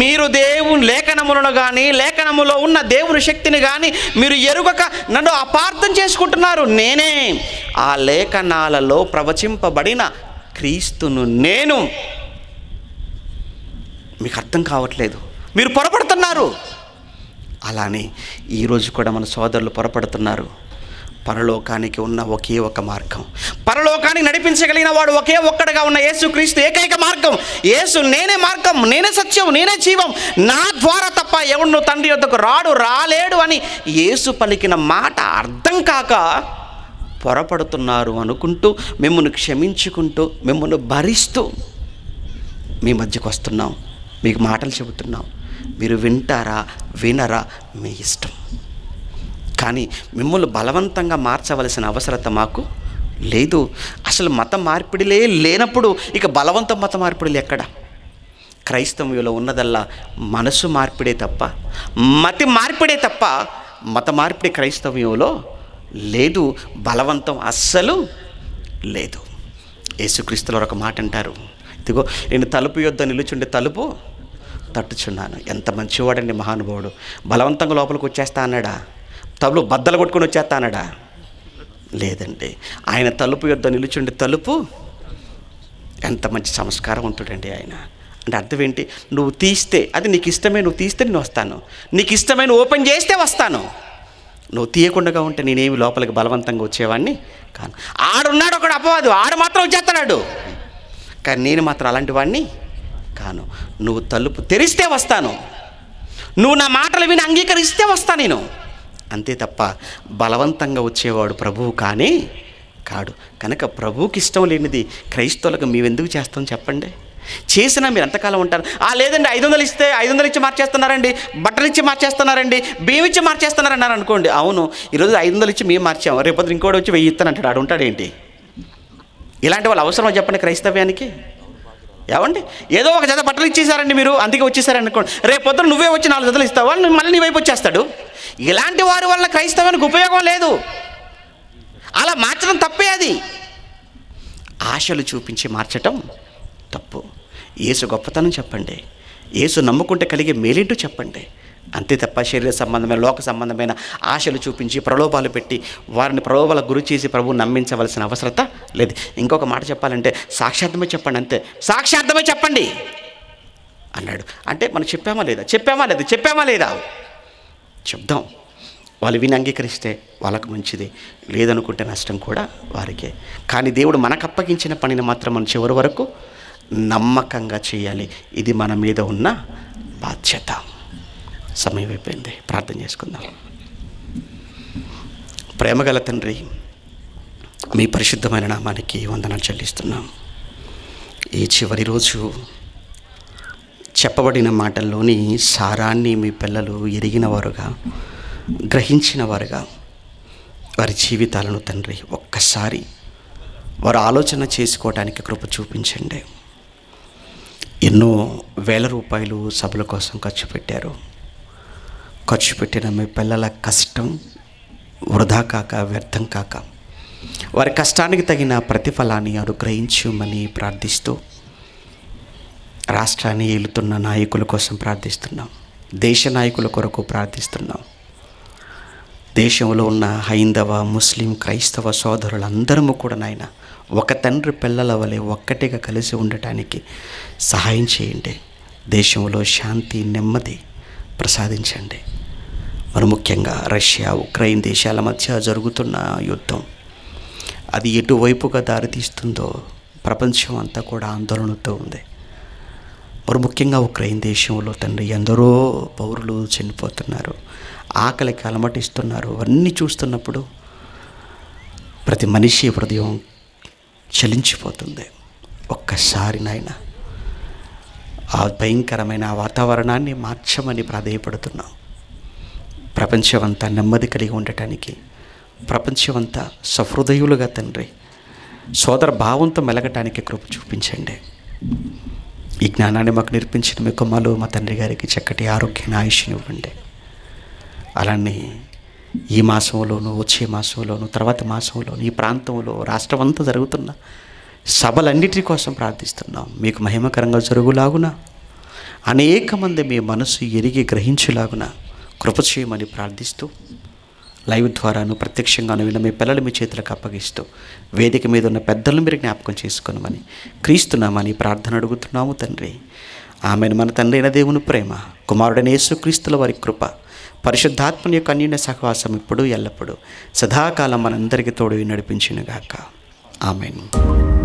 మీరు దేవుని లేఖనములను కానీ లేఖనములో ఉన్న దేవుని శక్తిని కానీ మీరు ఎరుగక నన్ను అపార్థం చేసుకుంటున్నారు నేనే ఆ లేఖనాలలో ప్రవచింపబడిన క్రీస్తును నేను మీకు అర్థం కావట్లేదు మీరు పొరపడుతున్నారు అలానే ఈరోజు కూడా మన సోదరులు పొరపడుతున్నారు పరలోకానికి ఉన్న ఒకే ఒక మార్గం పరలోకానికి నడిపించగలిగిన వాడు ఒకే ఒక్కడిగా ఉన్న యేసు క్రీస్తు ఏకైక మార్గం యేసు నేనే మార్గం నేనే సత్యం నేనే జీవం నా ద్వారా తప్ప ఎవడు తండ్రి వద్దకు రాడు రాలేడు అని యేసు పలికిన మాట అర్థం కాక పొరపడుతున్నారు అనుకుంటూ మిమ్మల్ని క్షమించుకుంటూ మిమ్మల్ని భరిస్తూ మీ మధ్యకు వస్తున్నాం మీకు మాటలు చెబుతున్నాం మీరు వింటారా వినరా మీ ఇష్టం కానీ మిమ్మల్ని బలవంతంగా మార్చవలసిన అవసరత మాకు లేదు అసలు మత మార్పిడిలే లేనప్పుడు ఇక బలవంత మత మార్పిడిలు ఎక్కడ క్రైస్తవ్యంలో ఉన్నదల్లా మనసు మార్పిడే తప్ప మతి మార్పిడే తప్ప మత మార్పిడి క్రైస్తవ్యంలో లేదు బలవంతం అస్సలు లేదు యేసుక్రీస్తులు ఒక మాట అంటారు ఇదిగో నేను తలుపు యొద్ద నిలుచుండే తలుపు తట్టుచున్నాను ఎంత మంచివాడండి మహానుభావుడు బలవంతంగా లోపలికి వచ్చేస్తా అన్నాడా తలుపు బద్దలు కొట్టుకుని వచ్చేస్తా అన్నాడా లేదండి ఆయన తలుపు యొద్ద నిలుచుండే తలుపు ఎంత మంచి సంస్కారం ఉంటుందండి ఆయన అంటే అర్థం ఏంటి నువ్వు తీస్తే అది నీకు ఇష్టమే నువ్వు తీస్తే నేను వస్తాను నీకు ఇష్టమైన ఓపెన్ చేస్తే వస్తాను నువ్వు తీయకుండా ఉంటే నేనేమి లోపలికి బలవంతంగా వచ్చేవాడిని కాను ఆడున్నాడు ఒకడు అపవాదు ఆడు మాత్రం వచ్చేస్తున్నాడు కానీ నేను మాత్రం అలాంటి వాడిని కాను నువ్వు తలుపు తెరిస్తే వస్తాను నువ్వు నా మాటలు విని అంగీకరిస్తే వస్తాను నేను అంతే తప్ప బలవంతంగా వచ్చేవాడు ప్రభువు కానీ కాడు కనుక ప్రభువుకి ఇష్టం లేనిది క్రైస్తవులకు మేమెందుకు చేస్తాం చెప్పండి చేసినా మీరు ఎంతకాలం ఉంటారు ఆ లేదండి ఐదు వందలు ఇస్తే ఐదు వందలు ఇచ్చి మార్చేస్తున్నారండి బట్టలు ఇచ్చి మార్చేస్తున్నారండి బియ్యం ఇచ్చి మార్చేస్తున్నారన్నారు అనుకోండి అవును ఈరోజు ఐదు వందలు ఇచ్చి మేము మార్చాము పొద్దున ఇంకోటి వచ్చి వెయ్యి అంటాడు ఉంటాడు ఉంటాడేంటి ఇలాంటి వాళ్ళు అవసరమో చెప్పండి క్రైస్తవ్యానికి ఏమండి ఏదో ఒక జత బట్టలు ఇచ్చేసారండి మీరు అందుకే వచ్చేసారనుకోండి పొద్దున నువ్వే వచ్చి నాలుగు జతలు ఇస్తావు వాళ్ళు మళ్ళీ నీ వైపు వచ్చేస్తాడు ఇలాంటి వారి వల్ల క్రైస్తవానికి ఉపయోగం లేదు అలా మార్చడం తప్పే అది ఆశలు చూపించి మార్చటం తప్పు ఏసు గొప్పతనం చెప్పండి ఏసు నమ్ముకుంటే కలిగే మేలేంటో చెప్పండి అంతే తప్ప శరీర సంబంధమైన లోక సంబంధమైన ఆశలు చూపించి ప్రలోభాలు పెట్టి వారిని ప్రలోభాల గురి చేసి ప్రభువు నమ్మించవలసిన అవసరత లేదు ఇంకొక మాట చెప్పాలంటే సాక్షార్థమే చెప్పండి అంతే సాక్షార్థమే చెప్పండి అన్నాడు అంటే మనం చెప్పామా లేదా చెప్పామా లేదా చెప్పామా లేదా చెప్దాం వాళ్ళు విని అంగీకరిస్తే వాళ్ళకు మంచిది లేదనుకుంటే నష్టం కూడా వారికే కానీ దేవుడు మనకు అప్పగించిన పనిని మాత్రం మనం చివరి వరకు నమ్మకంగా చేయాలి ఇది మన మీద ఉన్న బాధ్యత సమయం అయిపోయింది ప్రార్థన చేసుకుందాం ప్రేమగల తండ్రి మీ పరిశుద్ధమైన నామానికి వందనాలు చెల్లిస్తున్నాం ఈ చివరి రోజు చెప్పబడిన మాటల్లోని సారాన్ని మీ పిల్లలు ఎరిగిన వారుగా గ్రహించిన వారుగా వారి జీవితాలను తండ్రి ఒక్కసారి వారు ఆలోచన చేసుకోవడానికి కృప చూపించండి ఎన్నో వేల రూపాయలు సభల కోసం ఖర్చు పెట్టారు ఖర్చు పెట్టిన మీ పిల్లల కష్టం వృధా కాక వ్యర్థం కాక వారి కష్టానికి తగిన ప్రతిఫలాన్ని అనుగ్రహించమని ప్రార్థిస్తూ రాష్ట్రాన్ని ఏలుతున్న నాయకుల కోసం ప్రార్థిస్తున్నాం దేశ నాయకుల కొరకు ప్రార్థిస్తున్నాం దేశంలో ఉన్న హైందవ ముస్లిం క్రైస్తవ సోదరులందరము కూడా నాయన ఒక తండ్రి పిల్లల వలె ఒక్కటిగా కలిసి ఉండటానికి సహాయం చేయండి దేశంలో శాంతి నెమ్మది ప్రసాదించండి మరి ముఖ్యంగా రష్యా ఉక్రెయిన్ దేశాల మధ్య జరుగుతున్న యుద్ధం అది ఎటువైపుగా దారితీస్తుందో ప్రపంచం అంతా కూడా ఆందోళనతో ఉంది మరి ముఖ్యంగా ఉక్రెయిన్ దేశంలో తండ్రి ఎందరో పౌరులు చనిపోతున్నారు ఆకలికి అలమటిస్తున్నారు అన్నీ చూస్తున్నప్పుడు ప్రతి మనిషి హృదయం చలించిపోతుంది ఒక్కసారి నాయన ఆ భయంకరమైన వాతావరణాన్ని మార్చమని ప్రాధేయపడుతున్నాం ప్రపంచమంతా నెమ్మది కలిగి ఉండటానికి ప్రపంచమంతా సహృదయులుగా తండ్రి సోదర భావంతో మెలగటానికి కృప చూపించండి ఈ జ్ఞానాన్ని మాకు నేర్పించిన మీ కుమ్మలు మా తండ్రి గారికి చక్కటి ఆరోగ్యాన్ని ఆయుష్యం ఇవ్వండి అలానే ఈ మాసంలోను వచ్చే మాసంలోను తర్వాత మాసంలోను ఈ ప్రాంతంలో రాష్ట్రం అంతా జరుగుతున్న సభలన్నిటి కోసం ప్రార్థిస్తున్నాం మీకు మహిమకరంగా జరుగులాగున అనేక మంది మీ మనసు ఎరిగి గ్రహించులాగున కృప చేయమని ప్రార్థిస్తూ లైవ్ ద్వారాను ప్రత్యక్షంగాను విన్న మీ పిల్లలు మీ చేతులకు అప్పగిస్తూ వేదిక మీద ఉన్న పెద్దలను మీరు జ్ఞాపకం చేసుకున్నామని క్రీస్తున్నామని ప్రార్థన అడుగుతున్నాము తండ్రి ఆమెను మన తండ్రి అయిన దేవుని ప్రేమ కుమారుడైన క్రీస్తుల వారి కృప పరిశుద్ధాత్మని యొక్క అన్యున సహవాసం ఇప్పుడు ఎల్లప్పుడూ సదాకాలం మనందరికీ తోడు నడిపించినగాక ఆమెను